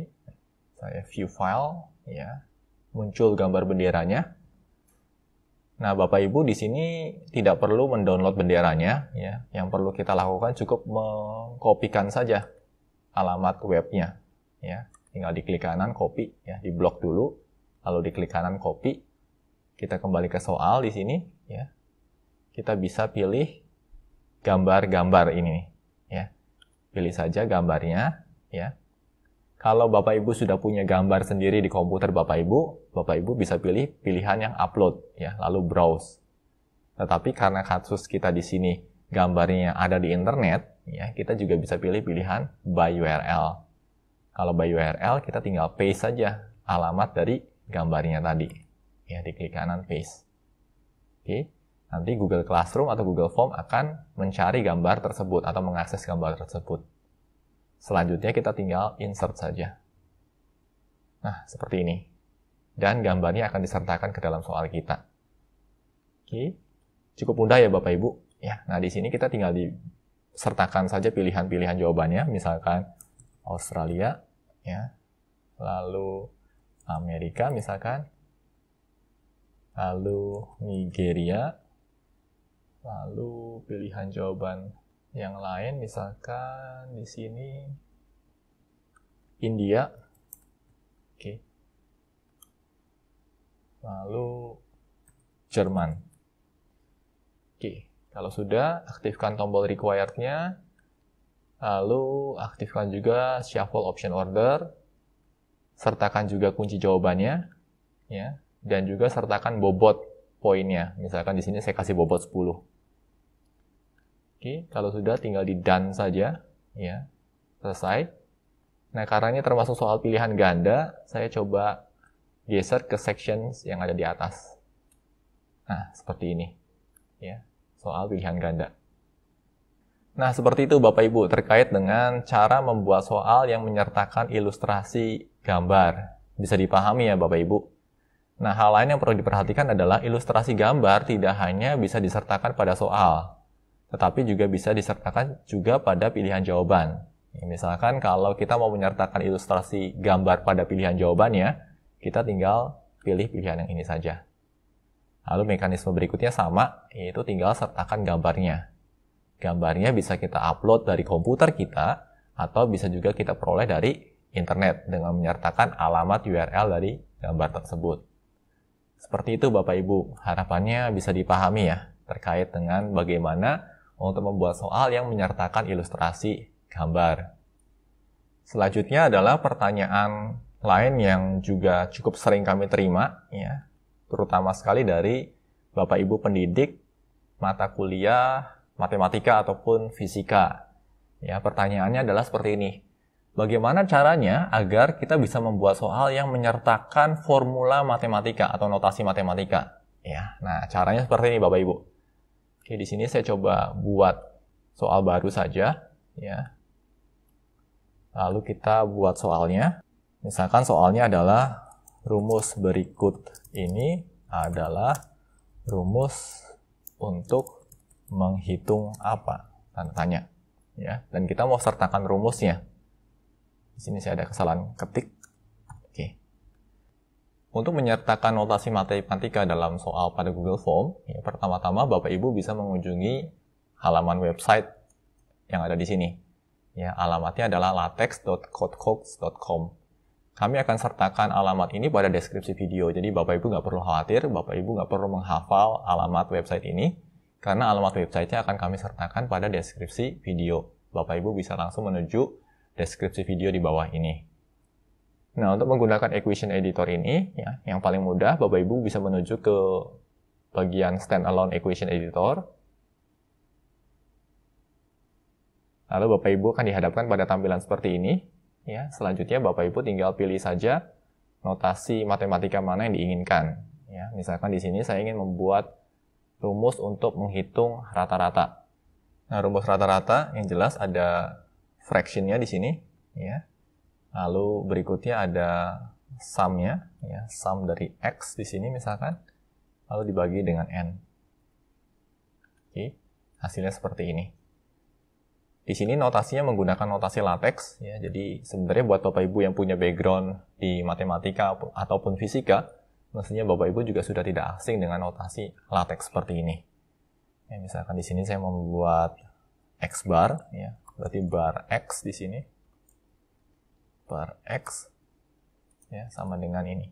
saya view file ya muncul gambar benderanya Nah, Bapak Ibu di sini tidak perlu mendownload benderanya, ya. Yang perlu kita lakukan cukup mengkopikan saja alamat webnya, ya. Tinggal di klik kanan copy, ya, di blok dulu, lalu di klik kanan copy. Kita kembali ke soal di sini, ya kita bisa pilih gambar-gambar ini ya. Pilih saja gambarnya ya. Kalau Bapak Ibu sudah punya gambar sendiri di komputer Bapak Ibu, Bapak Ibu bisa pilih pilihan yang upload ya, lalu browse. Tetapi karena kasus kita di sini gambarnya ada di internet, ya, kita juga bisa pilih pilihan by URL. Kalau by URL kita tinggal paste saja alamat dari gambarnya tadi. Ya, di klik kanan paste. Oke. Okay nanti Google Classroom atau Google Form akan mencari gambar tersebut atau mengakses gambar tersebut. Selanjutnya kita tinggal insert saja. Nah, seperti ini. Dan gambarnya akan disertakan ke dalam soal kita. Oke. Cukup mudah ya Bapak Ibu. Ya, nah di sini kita tinggal disertakan saja pilihan-pilihan jawabannya, misalkan Australia ya. Lalu Amerika misalkan. Lalu Nigeria Lalu pilihan jawaban yang lain misalkan di sini India. Oke. Lalu Jerman. Oke, kalau sudah aktifkan tombol required-nya. Lalu aktifkan juga shuffle option order. Sertakan juga kunci jawabannya ya dan juga sertakan bobot poinnya. Misalkan di sini saya kasih bobot 10. Oke, kalau sudah tinggal di done saja, ya. Selesai. Nah, karena ini termasuk soal pilihan ganda, saya coba geser ke sections yang ada di atas. Nah, seperti ini. Ya, soal pilihan ganda. Nah, seperti itu Bapak Ibu terkait dengan cara membuat soal yang menyertakan ilustrasi gambar. Bisa dipahami ya Bapak Ibu? Nah, hal lain yang perlu diperhatikan adalah ilustrasi gambar tidak hanya bisa disertakan pada soal, tetapi juga bisa disertakan juga pada pilihan jawaban. Misalkan kalau kita mau menyertakan ilustrasi gambar pada pilihan jawabannya, kita tinggal pilih pilihan yang ini saja. Lalu mekanisme berikutnya sama, yaitu tinggal sertakan gambarnya. Gambarnya bisa kita upload dari komputer kita, atau bisa juga kita peroleh dari internet dengan menyertakan alamat URL dari gambar tersebut. Seperti itu Bapak Ibu, harapannya bisa dipahami ya terkait dengan bagaimana untuk membuat soal yang menyertakan ilustrasi gambar. Selanjutnya adalah pertanyaan lain yang juga cukup sering kami terima, ya, terutama sekali dari Bapak Ibu pendidik mata kuliah matematika ataupun fisika. Ya, pertanyaannya adalah seperti ini. Bagaimana caranya agar kita bisa membuat soal yang menyertakan formula matematika atau notasi matematika? Ya, nah caranya seperti ini Bapak Ibu. Oke, di sini saya coba buat soal baru saja, ya. Lalu kita buat soalnya. Misalkan soalnya adalah rumus berikut ini adalah rumus untuk menghitung apa? Tanda tanya. Ya, dan kita mau sertakan rumusnya. Di sini saya ada kesalahan ketik. Untuk menyertakan notasi matematika dalam soal pada Google Form, ya, pertama-tama Bapak Ibu bisa mengunjungi halaman website yang ada di sini. Ya, alamatnya adalah latex.codecox.com. Kami akan sertakan alamat ini pada deskripsi video, jadi Bapak Ibu nggak perlu khawatir, Bapak Ibu nggak perlu menghafal alamat website ini, karena alamat websitenya akan kami sertakan pada deskripsi video. Bapak Ibu bisa langsung menuju deskripsi video di bawah ini. Nah, untuk menggunakan equation editor ini, ya, yang paling mudah, Bapak Ibu bisa menuju ke bagian standalone equation editor. Lalu Bapak Ibu akan dihadapkan pada tampilan seperti ini. Ya, selanjutnya Bapak Ibu tinggal pilih saja notasi matematika mana yang diinginkan. Ya, misalkan di sini saya ingin membuat rumus untuk menghitung rata-rata. Nah, rumus rata-rata yang jelas ada fractionnya di sini, ya Lalu berikutnya ada sumnya, ya, sum dari x di sini misalkan, lalu dibagi dengan n. Oke, hasilnya seperti ini. Di sini notasinya menggunakan notasi latex, ya, jadi sebenarnya buat Bapak Ibu yang punya background di matematika ataupun fisika, mestinya Bapak Ibu juga sudah tidak asing dengan notasi latex seperti ini. Ya, misalkan di sini saya membuat x bar, ya, berarti bar x di sini per X ya sama dengan ini.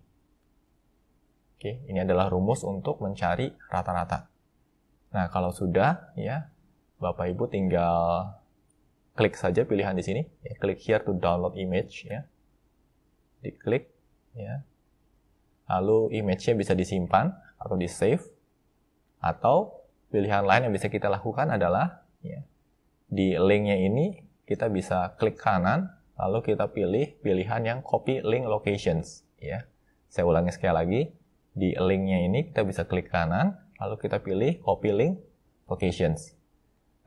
Oke, ini adalah rumus untuk mencari rata-rata. Nah, kalau sudah ya Bapak Ibu tinggal klik saja pilihan di sini, ya, klik here to download image ya. Diklik ya. Lalu image-nya bisa disimpan atau di save atau pilihan lain yang bisa kita lakukan adalah ya, di linknya ini kita bisa klik kanan lalu kita pilih pilihan yang copy link locations ya saya ulangi sekali lagi di linknya ini kita bisa klik kanan lalu kita pilih copy link locations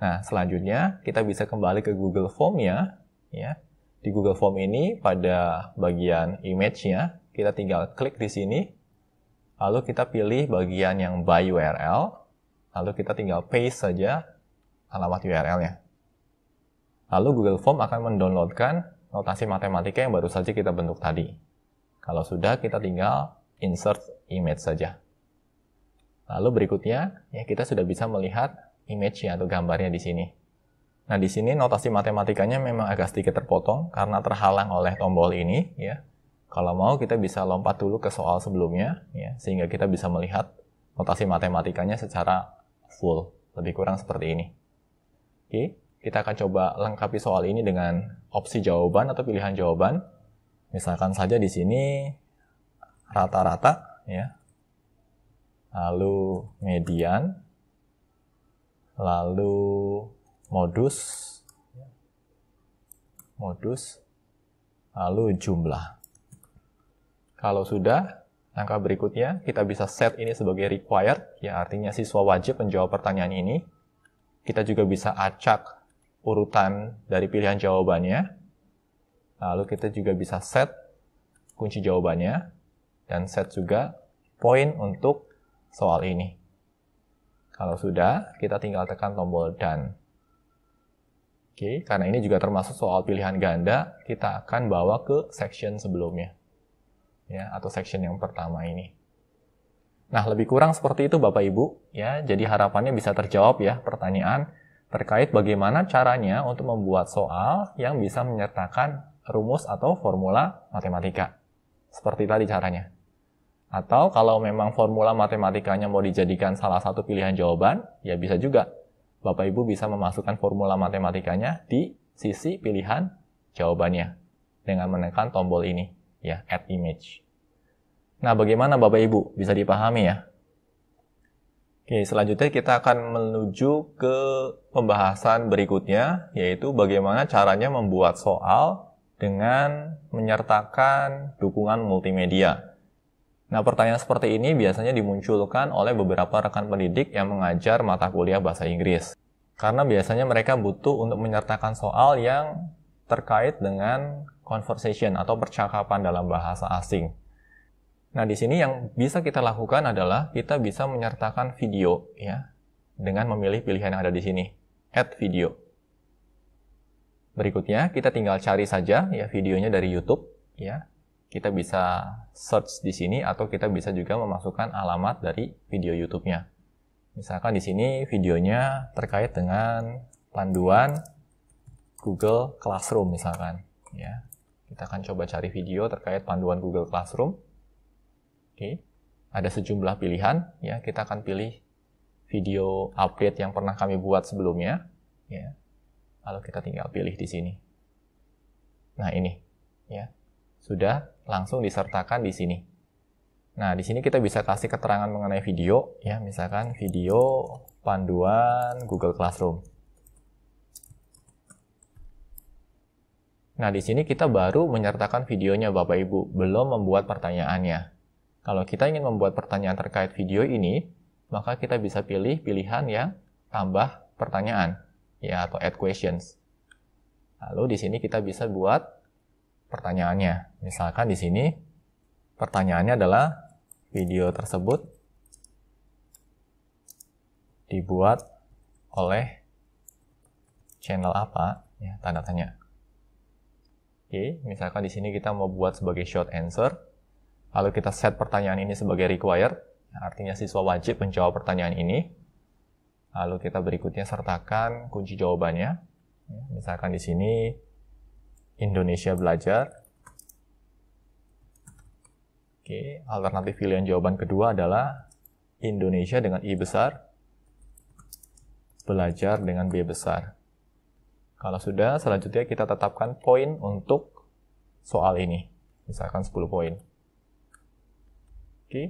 nah selanjutnya kita bisa kembali ke Google Form ya ya di Google Form ini pada bagian image-nya kita tinggal klik di sini lalu kita pilih bagian yang by URL lalu kita tinggal paste saja alamat URL-nya lalu Google Form akan mendownloadkan notasi matematika yang baru saja kita bentuk tadi. Kalau sudah, kita tinggal insert image saja. Lalu berikutnya, ya kita sudah bisa melihat image ya atau gambarnya di sini. Nah, di sini notasi matematikanya memang agak sedikit terpotong karena terhalang oleh tombol ini, ya. Kalau mau kita bisa lompat dulu ke soal sebelumnya, ya, sehingga kita bisa melihat notasi matematikanya secara full, lebih kurang seperti ini. Oke, kita akan coba lengkapi soal ini dengan opsi jawaban atau pilihan jawaban. Misalkan saja di sini rata-rata ya. Lalu median. Lalu modus. Modus. Lalu jumlah. Kalau sudah, langkah berikutnya kita bisa set ini sebagai required, ya artinya siswa wajib menjawab pertanyaan ini. Kita juga bisa acak urutan dari pilihan jawabannya. Lalu kita juga bisa set kunci jawabannya dan set juga poin untuk soal ini. Kalau sudah, kita tinggal tekan tombol done. Oke, karena ini juga termasuk soal pilihan ganda, kita akan bawa ke section sebelumnya. Ya, atau section yang pertama ini. Nah, lebih kurang seperti itu Bapak Ibu, ya. Jadi harapannya bisa terjawab ya pertanyaan terkait bagaimana caranya untuk membuat soal yang bisa menyertakan rumus atau formula matematika. Seperti tadi caranya. Atau kalau memang formula matematikanya mau dijadikan salah satu pilihan jawaban, ya bisa juga. Bapak Ibu bisa memasukkan formula matematikanya di sisi pilihan jawabannya dengan menekan tombol ini, ya, add image. Nah, bagaimana Bapak Ibu bisa dipahami ya? Oke, selanjutnya kita akan menuju ke pembahasan berikutnya, yaitu bagaimana caranya membuat soal dengan menyertakan dukungan multimedia. Nah, pertanyaan seperti ini biasanya dimunculkan oleh beberapa rekan pendidik yang mengajar mata kuliah bahasa Inggris. Karena biasanya mereka butuh untuk menyertakan soal yang terkait dengan conversation atau percakapan dalam bahasa asing. Nah, di sini yang bisa kita lakukan adalah kita bisa menyertakan video ya dengan memilih pilihan yang ada di sini, add video. Berikutnya, kita tinggal cari saja ya videonya dari YouTube ya. Kita bisa search di sini atau kita bisa juga memasukkan alamat dari video YouTube-nya. Misalkan di sini videonya terkait dengan panduan Google Classroom misalkan ya. Kita akan coba cari video terkait panduan Google Classroom Oke. Ada sejumlah pilihan ya, kita akan pilih video update yang pernah kami buat sebelumnya ya. Lalu kita tinggal pilih di sini. Nah, ini ya. Sudah langsung disertakan di sini. Nah, di sini kita bisa kasih keterangan mengenai video ya, misalkan video panduan Google Classroom. Nah, di sini kita baru menyertakan videonya Bapak Ibu, belum membuat pertanyaannya. Kalau kita ingin membuat pertanyaan terkait video ini, maka kita bisa pilih pilihan yang tambah pertanyaan, ya atau add questions. Lalu di sini kita bisa buat pertanyaannya. Misalkan di sini pertanyaannya adalah video tersebut dibuat oleh channel apa? Ya, tanda tanya. Oke, misalkan di sini kita mau buat sebagai short answer Lalu kita set pertanyaan ini sebagai required, artinya siswa wajib menjawab pertanyaan ini. Lalu kita berikutnya sertakan kunci jawabannya. Ya, misalkan di sini Indonesia belajar. Oke, alternatif pilihan jawaban kedua adalah Indonesia dengan I besar, belajar dengan B besar. Kalau sudah, selanjutnya kita tetapkan poin untuk soal ini. Misalkan 10 poin. Oke. Okay.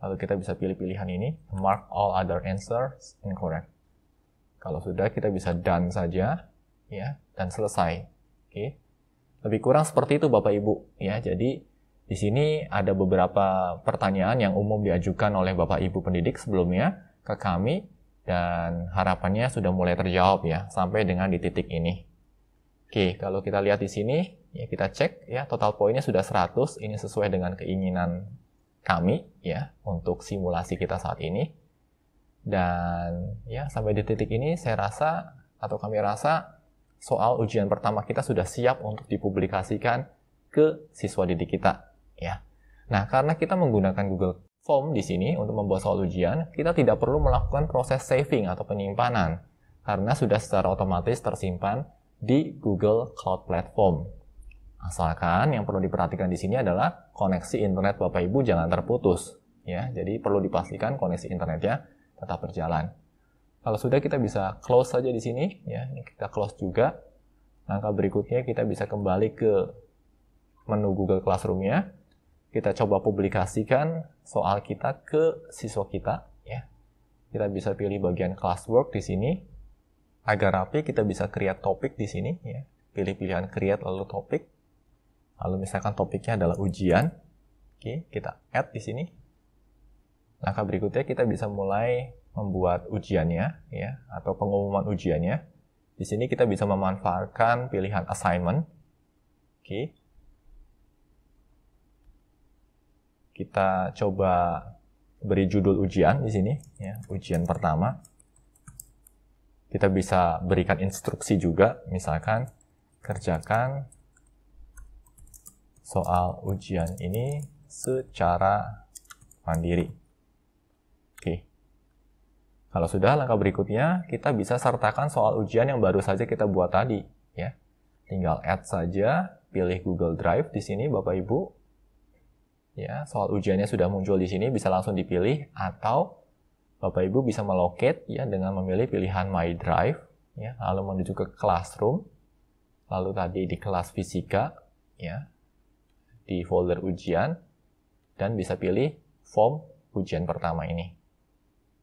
Lalu kita bisa pilih pilihan ini, mark all other answers incorrect. Kalau sudah kita bisa done saja, ya, dan selesai. Oke. Okay. Lebih kurang seperti itu Bapak Ibu, ya. Jadi di sini ada beberapa pertanyaan yang umum diajukan oleh Bapak Ibu pendidik sebelumnya ke kami dan harapannya sudah mulai terjawab ya sampai dengan di titik ini. Oke, kalau kita lihat di sini, ya kita cek ya total poinnya sudah 100, ini sesuai dengan keinginan kami ya untuk simulasi kita saat ini. Dan ya sampai di titik ini saya rasa atau kami rasa soal ujian pertama kita sudah siap untuk dipublikasikan ke siswa didik kita ya. Nah, karena kita menggunakan Google Form di sini untuk membuat soal ujian, kita tidak perlu melakukan proses saving atau penyimpanan karena sudah secara otomatis tersimpan di Google Cloud Platform Asalkan yang perlu diperhatikan di sini adalah koneksi internet Bapak Ibu jangan terputus ya. Jadi perlu dipastikan koneksi internetnya tetap berjalan. Kalau sudah kita bisa close saja di sini ya. kita close juga. Langkah berikutnya kita bisa kembali ke menu Google Classroom-nya. Kita coba publikasikan soal kita ke siswa kita ya. Kita bisa pilih bagian classwork di sini. Agar rapi kita bisa create topik di sini ya. Pilih pilihan create lalu topik Lalu misalkan topiknya adalah ujian. Oke, kita add di sini. Langkah berikutnya kita bisa mulai membuat ujiannya ya atau pengumuman ujiannya. Di sini kita bisa memanfaatkan pilihan assignment. Oke. Kita coba beri judul ujian di sini ya, ujian pertama. Kita bisa berikan instruksi juga misalkan kerjakan soal ujian ini secara mandiri. Oke. Kalau sudah langkah berikutnya kita bisa sertakan soal ujian yang baru saja kita buat tadi, ya. Tinggal add saja, pilih Google Drive di sini Bapak Ibu. Ya, soal ujiannya sudah muncul di sini bisa langsung dipilih atau Bapak Ibu bisa meloket ya dengan memilih pilihan My Drive ya, lalu menuju ke Classroom. Lalu tadi di kelas fisika ya di folder ujian dan bisa pilih form ujian pertama ini.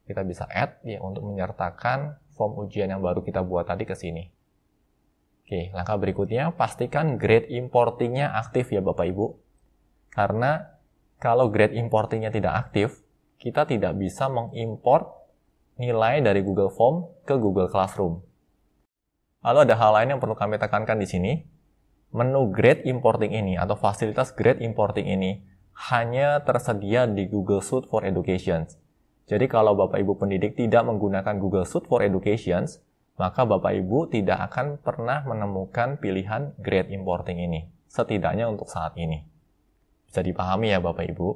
Kita bisa add ya untuk menyertakan form ujian yang baru kita buat tadi ke sini. Oke, langkah berikutnya pastikan grade importingnya aktif ya Bapak Ibu. Karena kalau grade importingnya tidak aktif, kita tidak bisa mengimport nilai dari Google Form ke Google Classroom. Lalu ada hal lain yang perlu kami tekankan di sini, Menu grade importing ini atau fasilitas grade importing ini hanya tersedia di Google Suite for Education. Jadi kalau Bapak Ibu pendidik tidak menggunakan Google Suite for Education, maka Bapak Ibu tidak akan pernah menemukan pilihan grade importing ini, setidaknya untuk saat ini. Bisa dipahami ya Bapak Ibu?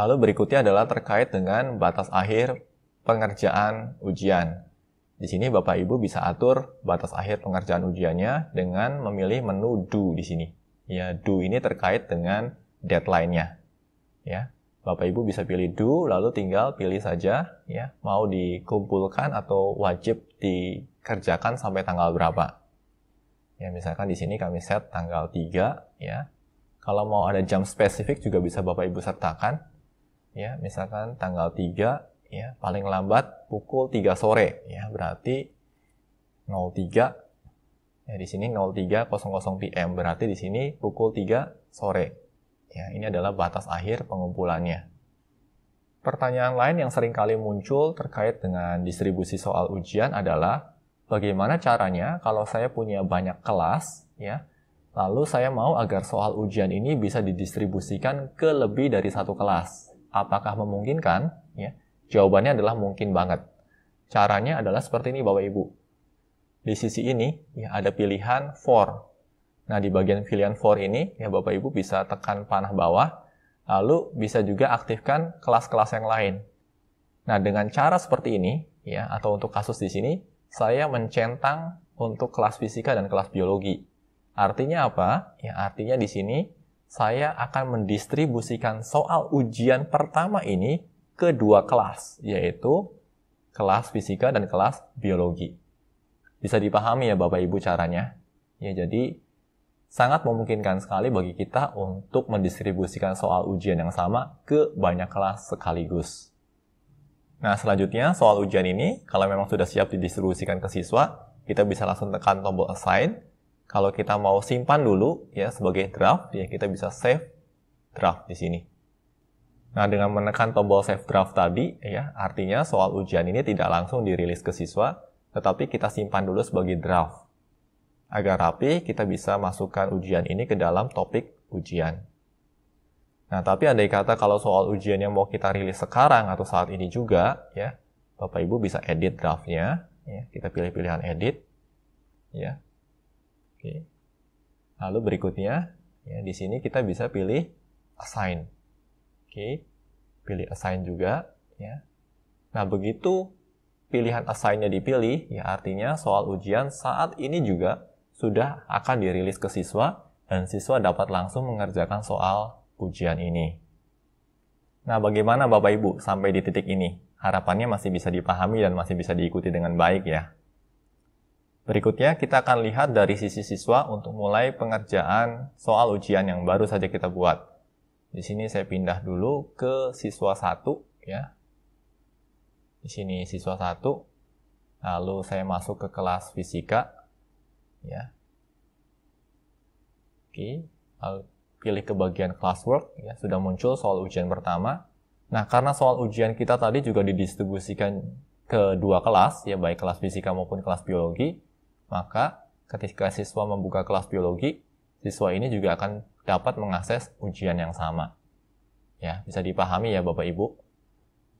Lalu berikutnya adalah terkait dengan batas akhir pengerjaan ujian di sini Bapak Ibu bisa atur batas akhir pengerjaan ujiannya dengan memilih menu do di sini. Ya, do ini terkait dengan deadline-nya. Ya. Bapak Ibu bisa pilih do lalu tinggal pilih saja ya, mau dikumpulkan atau wajib dikerjakan sampai tanggal berapa. Ya, misalkan di sini kami set tanggal 3 ya. Kalau mau ada jam spesifik juga bisa Bapak Ibu sertakan. Ya, misalkan tanggal 3 ya paling lambat pukul 3 sore ya berarti 03 ya di sini 03.00 PM berarti di sini pukul 3 sore ya ini adalah batas akhir pengumpulannya Pertanyaan lain yang sering kali muncul terkait dengan distribusi soal ujian adalah bagaimana caranya kalau saya punya banyak kelas ya lalu saya mau agar soal ujian ini bisa didistribusikan ke lebih dari satu kelas apakah memungkinkan ya Jawabannya adalah mungkin banget. Caranya adalah seperti ini Bapak Ibu. Di sisi ini ya ada pilihan for. Nah, di bagian pilihan for ini ya Bapak Ibu bisa tekan panah bawah lalu bisa juga aktifkan kelas-kelas yang lain. Nah, dengan cara seperti ini ya atau untuk kasus di sini saya mencentang untuk kelas fisika dan kelas biologi. Artinya apa? Ya artinya di sini saya akan mendistribusikan soal ujian pertama ini ke dua kelas, yaitu kelas fisika dan kelas biologi. Bisa dipahami ya Bapak Ibu caranya? Ya, jadi sangat memungkinkan sekali bagi kita untuk mendistribusikan soal ujian yang sama ke banyak kelas sekaligus. Nah, selanjutnya soal ujian ini, kalau memang sudah siap didistribusikan ke siswa, kita bisa langsung tekan tombol assign. Kalau kita mau simpan dulu ya sebagai draft, ya kita bisa save draft di sini. Nah, dengan menekan tombol save draft tadi, ya, artinya soal ujian ini tidak langsung dirilis ke siswa, tetapi kita simpan dulu sebagai draft. Agar rapi, kita bisa masukkan ujian ini ke dalam topik ujian. Nah, tapi andai kata kalau soal ujian yang mau kita rilis sekarang atau saat ini juga, ya, Bapak Ibu bisa edit draftnya, ya, kita pilih pilihan edit, ya. Oke. Lalu berikutnya, ya, di sini kita bisa pilih assign okay. pilih assign juga ya nah begitu pilihan assignnya dipilih ya artinya soal ujian saat ini juga sudah akan dirilis ke siswa dan siswa dapat langsung mengerjakan soal ujian ini nah bagaimana bapak ibu sampai di titik ini harapannya masih bisa dipahami dan masih bisa diikuti dengan baik ya Berikutnya kita akan lihat dari sisi siswa untuk mulai pengerjaan soal ujian yang baru saja kita buat. Di sini saya pindah dulu ke siswa 1 ya. Di sini siswa 1. Lalu saya masuk ke kelas fisika ya. Oke, lalu pilih ke bagian classwork ya, sudah muncul soal ujian pertama. Nah, karena soal ujian kita tadi juga didistribusikan ke dua kelas ya baik kelas fisika maupun kelas biologi, maka ketika siswa membuka kelas biologi, siswa ini juga akan dapat mengakses ujian yang sama. Ya, bisa dipahami ya Bapak Ibu.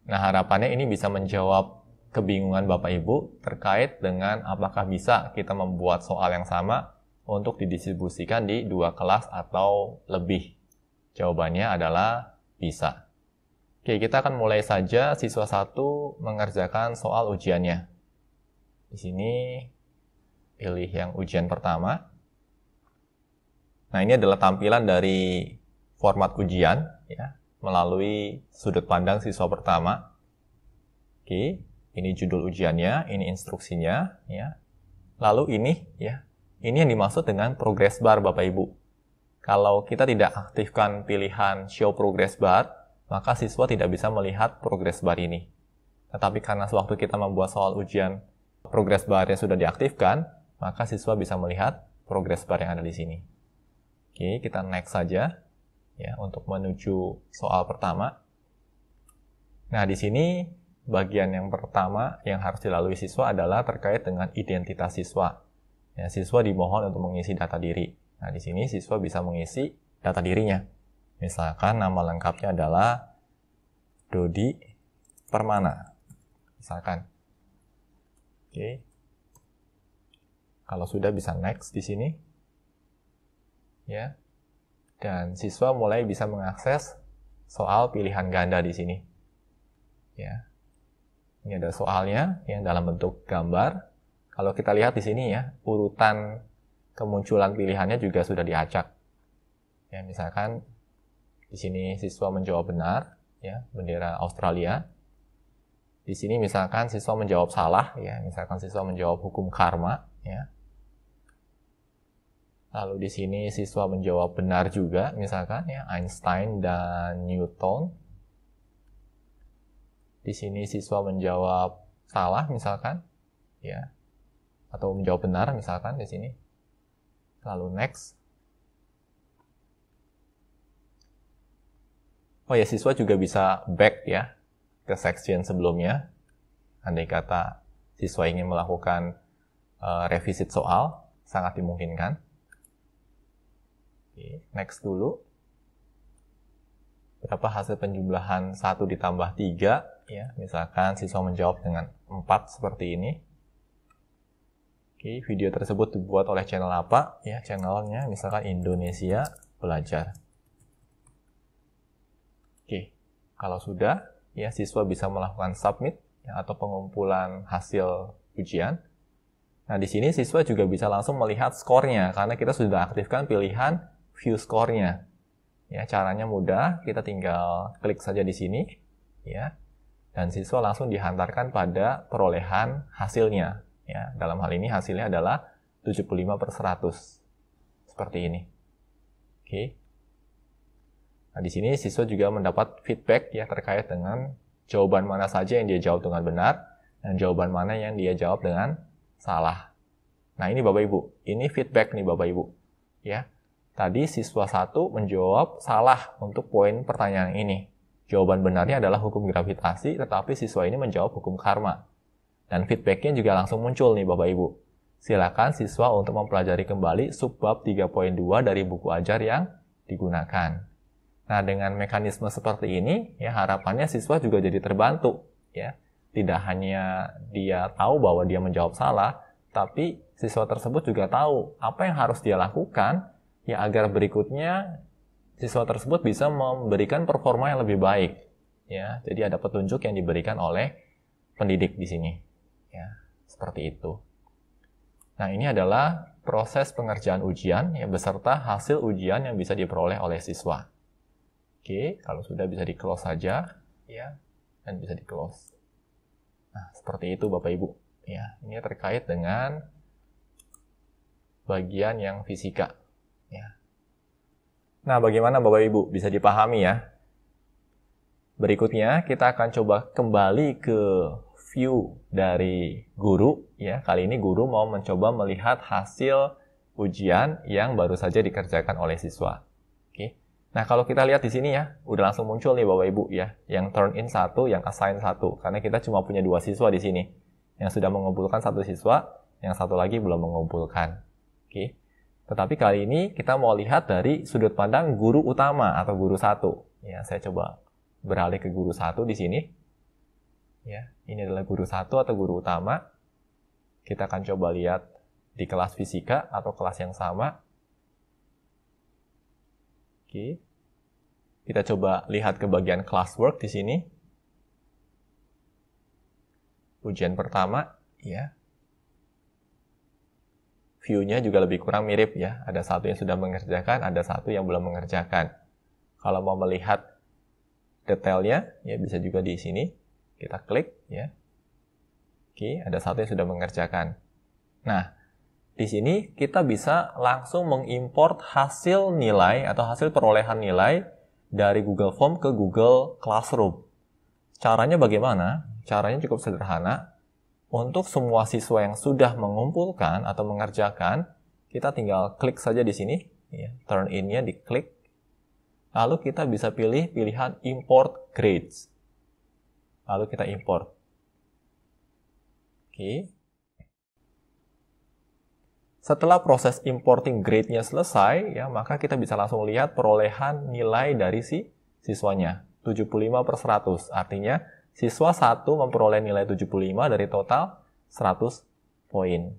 Nah, harapannya ini bisa menjawab kebingungan Bapak Ibu terkait dengan apakah bisa kita membuat soal yang sama untuk didistribusikan di dua kelas atau lebih. Jawabannya adalah bisa. Oke, kita akan mulai saja siswa satu mengerjakan soal ujiannya. Di sini pilih yang ujian pertama. Nah, ini adalah tampilan dari format ujian ya, melalui sudut pandang siswa pertama. Oke, ini judul ujiannya, ini instruksinya ya. Lalu ini ya, ini yang dimaksud dengan progress bar Bapak Ibu. Kalau kita tidak aktifkan pilihan show progress bar, maka siswa tidak bisa melihat progress bar ini. Tetapi karena sewaktu kita membuat soal ujian progress bar yang sudah diaktifkan, maka siswa bisa melihat progress bar yang ada di sini. Oke, kita next saja ya untuk menuju soal pertama. Nah, di sini bagian yang pertama yang harus dilalui siswa adalah terkait dengan identitas siswa. Ya, siswa dimohon untuk mengisi data diri. Nah, di sini siswa bisa mengisi data dirinya. Misalkan nama lengkapnya adalah Dodi Permana. Misalkan. Oke. Kalau sudah bisa next di sini ya. Dan siswa mulai bisa mengakses soal pilihan ganda di sini. Ya. Ini ada soalnya yang dalam bentuk gambar. Kalau kita lihat di sini ya, urutan kemunculan pilihannya juga sudah diacak. Ya, misalkan di sini siswa menjawab benar, ya, bendera Australia. Di sini misalkan siswa menjawab salah, ya, misalkan siswa menjawab hukum karma, ya. Lalu di sini siswa menjawab benar juga, misalkan ya Einstein dan Newton. Di sini siswa menjawab salah misalkan, ya. Atau menjawab benar misalkan di sini. Lalu next. Oh ya, siswa juga bisa back ya ke section sebelumnya. Andai kata siswa ingin melakukan uh, eh, revisit soal, sangat dimungkinkan next dulu. Berapa hasil penjumlahan 1 ditambah 3? Ya, misalkan siswa menjawab dengan 4 seperti ini. Oke, video tersebut dibuat oleh channel apa? Iya. Ya, channelnya misalkan Indonesia Belajar. Oke, kalau sudah, ya siswa bisa melakukan submit ya, atau pengumpulan hasil ujian. Nah, di sini siswa juga bisa langsung melihat skornya karena kita sudah aktifkan pilihan view score-nya. Ya, caranya mudah, kita tinggal klik saja di sini, ya. Dan siswa langsung dihantarkan pada perolehan hasilnya, ya. Dalam hal ini hasilnya adalah 75 per 100. Seperti ini. Oke. Nah, di sini siswa juga mendapat feedback ya terkait dengan jawaban mana saja yang dia jawab dengan benar dan jawaban mana yang dia jawab dengan salah. Nah, ini Bapak Ibu, ini feedback nih Bapak Ibu. Ya. Tadi siswa satu menjawab salah untuk poin pertanyaan ini. Jawaban benarnya adalah hukum gravitasi, tetapi siswa ini menjawab hukum karma. Dan feedbacknya juga langsung muncul nih Bapak Ibu. Silakan siswa untuk mempelajari kembali subbab 3.2 dari buku ajar yang digunakan. Nah, dengan mekanisme seperti ini, ya harapannya siswa juga jadi terbantu, ya. Tidak hanya dia tahu bahwa dia menjawab salah, tapi siswa tersebut juga tahu apa yang harus dia lakukan ya agar berikutnya siswa tersebut bisa memberikan performa yang lebih baik ya jadi ada petunjuk yang diberikan oleh pendidik di sini ya seperti itu nah ini adalah proses pengerjaan ujian ya beserta hasil ujian yang bisa diperoleh oleh siswa oke kalau sudah bisa di close saja ya dan bisa di close nah seperti itu bapak ibu ya ini terkait dengan bagian yang fisika Nah, bagaimana Bapak Ibu bisa dipahami ya? Berikutnya kita akan coba kembali ke view dari guru ya. Kali ini guru mau mencoba melihat hasil ujian yang baru saja dikerjakan oleh siswa. Oke. Nah, kalau kita lihat di sini ya, udah langsung muncul nih Bapak Ibu ya, yang turn in satu, yang assign satu karena kita cuma punya dua siswa di sini. Yang sudah mengumpulkan satu siswa, yang satu lagi belum mengumpulkan. Oke. Tetapi kali ini kita mau lihat dari sudut pandang guru utama atau guru satu. Ya, saya coba beralih ke guru satu di sini. Ya, ini adalah guru satu atau guru utama. Kita akan coba lihat di kelas fisika atau kelas yang sama. Oke. Kita coba lihat ke bagian classwork di sini. Ujian pertama, ya view-nya juga lebih kurang mirip ya. Ada satu yang sudah mengerjakan, ada satu yang belum mengerjakan. Kalau mau melihat detailnya, ya bisa juga di sini. Kita klik ya. Oke, ada satu yang sudah mengerjakan. Nah, di sini kita bisa langsung mengimport hasil nilai atau hasil perolehan nilai dari Google Form ke Google Classroom. Caranya bagaimana? Caranya cukup sederhana untuk semua siswa yang sudah mengumpulkan atau mengerjakan, kita tinggal klik saja di sini, ya, turn in-nya diklik. Lalu kita bisa pilih pilihan import grades. Lalu kita import. Oke. Setelah proses importing grade-nya selesai, ya, maka kita bisa langsung lihat perolehan nilai dari si siswanya. 75 per 100, artinya Siswa 1 memperoleh nilai 75 dari total 100 poin.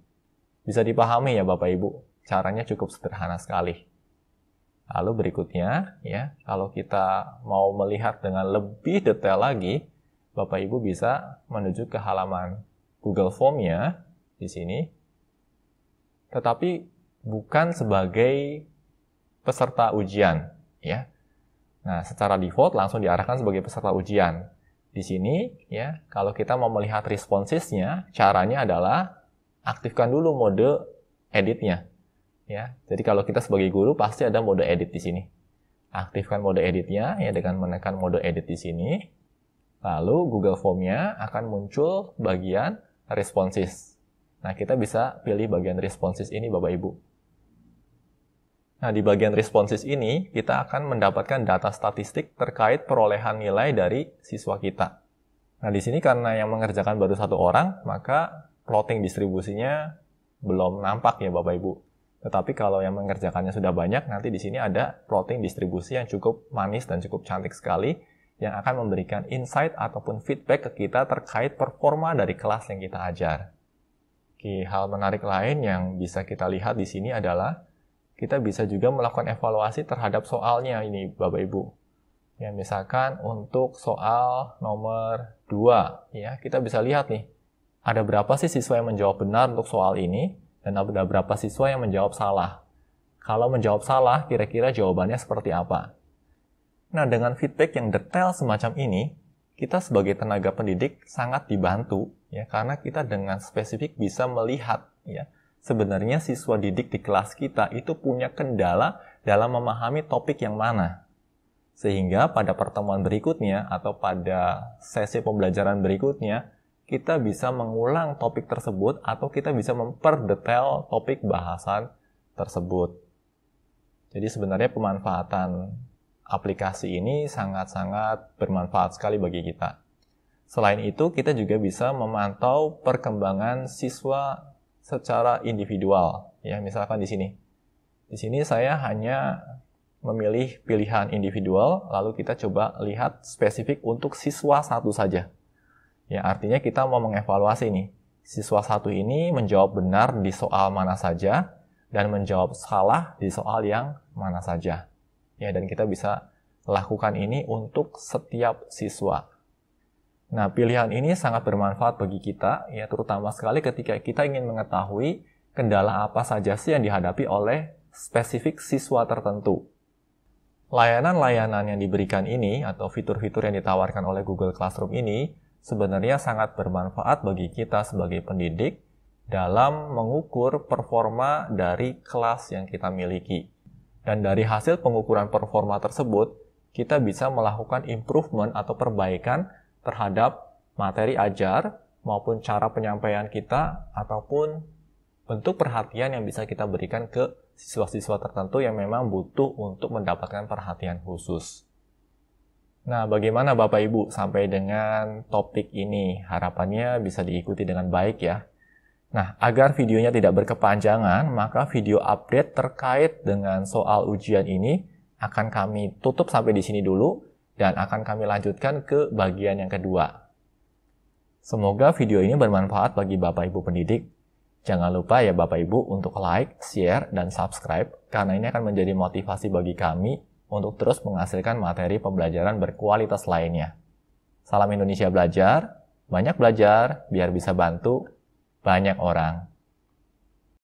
Bisa dipahami ya Bapak Ibu, caranya cukup sederhana sekali. Lalu berikutnya, ya, kalau kita mau melihat dengan lebih detail lagi, Bapak Ibu bisa menuju ke halaman Google Form-nya di sini. Tetapi bukan sebagai peserta ujian, ya. Nah, secara default langsung diarahkan sebagai peserta ujian. Di sini ya, kalau kita mau melihat responsisnya caranya adalah aktifkan dulu mode editnya. Ya, jadi kalau kita sebagai guru pasti ada mode edit di sini. Aktifkan mode editnya ya dengan menekan mode edit di sini. Lalu Google Formnya akan muncul bagian responsis Nah, kita bisa pilih bagian responsis ini Bapak Ibu. Nah, di bagian responses ini, kita akan mendapatkan data statistik terkait perolehan nilai dari siswa kita. Nah, di sini karena yang mengerjakan baru satu orang, maka plotting distribusinya belum nampak ya Bapak-Ibu. Tetapi kalau yang mengerjakannya sudah banyak, nanti di sini ada plotting distribusi yang cukup manis dan cukup cantik sekali, yang akan memberikan insight ataupun feedback ke kita terkait performa dari kelas yang kita ajar. Oke, hal menarik lain yang bisa kita lihat di sini adalah kita bisa juga melakukan evaluasi terhadap soalnya ini Bapak Ibu. Ya, misalkan untuk soal nomor 2, ya, kita bisa lihat nih, ada berapa sih siswa yang menjawab benar untuk soal ini, dan ada berapa siswa yang menjawab salah. Kalau menjawab salah, kira-kira jawabannya seperti apa? Nah, dengan feedback yang detail semacam ini, kita sebagai tenaga pendidik sangat dibantu, ya, karena kita dengan spesifik bisa melihat, ya, sebenarnya siswa didik di kelas kita itu punya kendala dalam memahami topik yang mana. Sehingga pada pertemuan berikutnya atau pada sesi pembelajaran berikutnya, kita bisa mengulang topik tersebut atau kita bisa memperdetail topik bahasan tersebut. Jadi sebenarnya pemanfaatan aplikasi ini sangat-sangat bermanfaat sekali bagi kita. Selain itu, kita juga bisa memantau perkembangan siswa secara individual. Ya, misalkan di sini. Di sini saya hanya memilih pilihan individual, lalu kita coba lihat spesifik untuk siswa satu saja. Ya, artinya kita mau mengevaluasi nih. Siswa satu ini menjawab benar di soal mana saja, dan menjawab salah di soal yang mana saja. Ya, dan kita bisa lakukan ini untuk setiap siswa. Nah, pilihan ini sangat bermanfaat bagi kita, ya terutama sekali ketika kita ingin mengetahui kendala apa saja sih yang dihadapi oleh spesifik siswa tertentu. Layanan-layanan yang diberikan ini atau fitur-fitur yang ditawarkan oleh Google Classroom ini sebenarnya sangat bermanfaat bagi kita sebagai pendidik dalam mengukur performa dari kelas yang kita miliki. Dan dari hasil pengukuran performa tersebut, kita bisa melakukan improvement atau perbaikan terhadap materi ajar maupun cara penyampaian kita ataupun bentuk perhatian yang bisa kita berikan ke siswa-siswa tertentu yang memang butuh untuk mendapatkan perhatian khusus. Nah, bagaimana Bapak Ibu sampai dengan topik ini? Harapannya bisa diikuti dengan baik ya. Nah, agar videonya tidak berkepanjangan, maka video update terkait dengan soal ujian ini akan kami tutup sampai di sini dulu dan akan kami lanjutkan ke bagian yang kedua. Semoga video ini bermanfaat bagi Bapak Ibu pendidik. Jangan lupa ya Bapak Ibu untuk like, share, dan subscribe karena ini akan menjadi motivasi bagi kami untuk terus menghasilkan materi pembelajaran berkualitas lainnya. Salam Indonesia Belajar, banyak belajar biar bisa bantu banyak orang.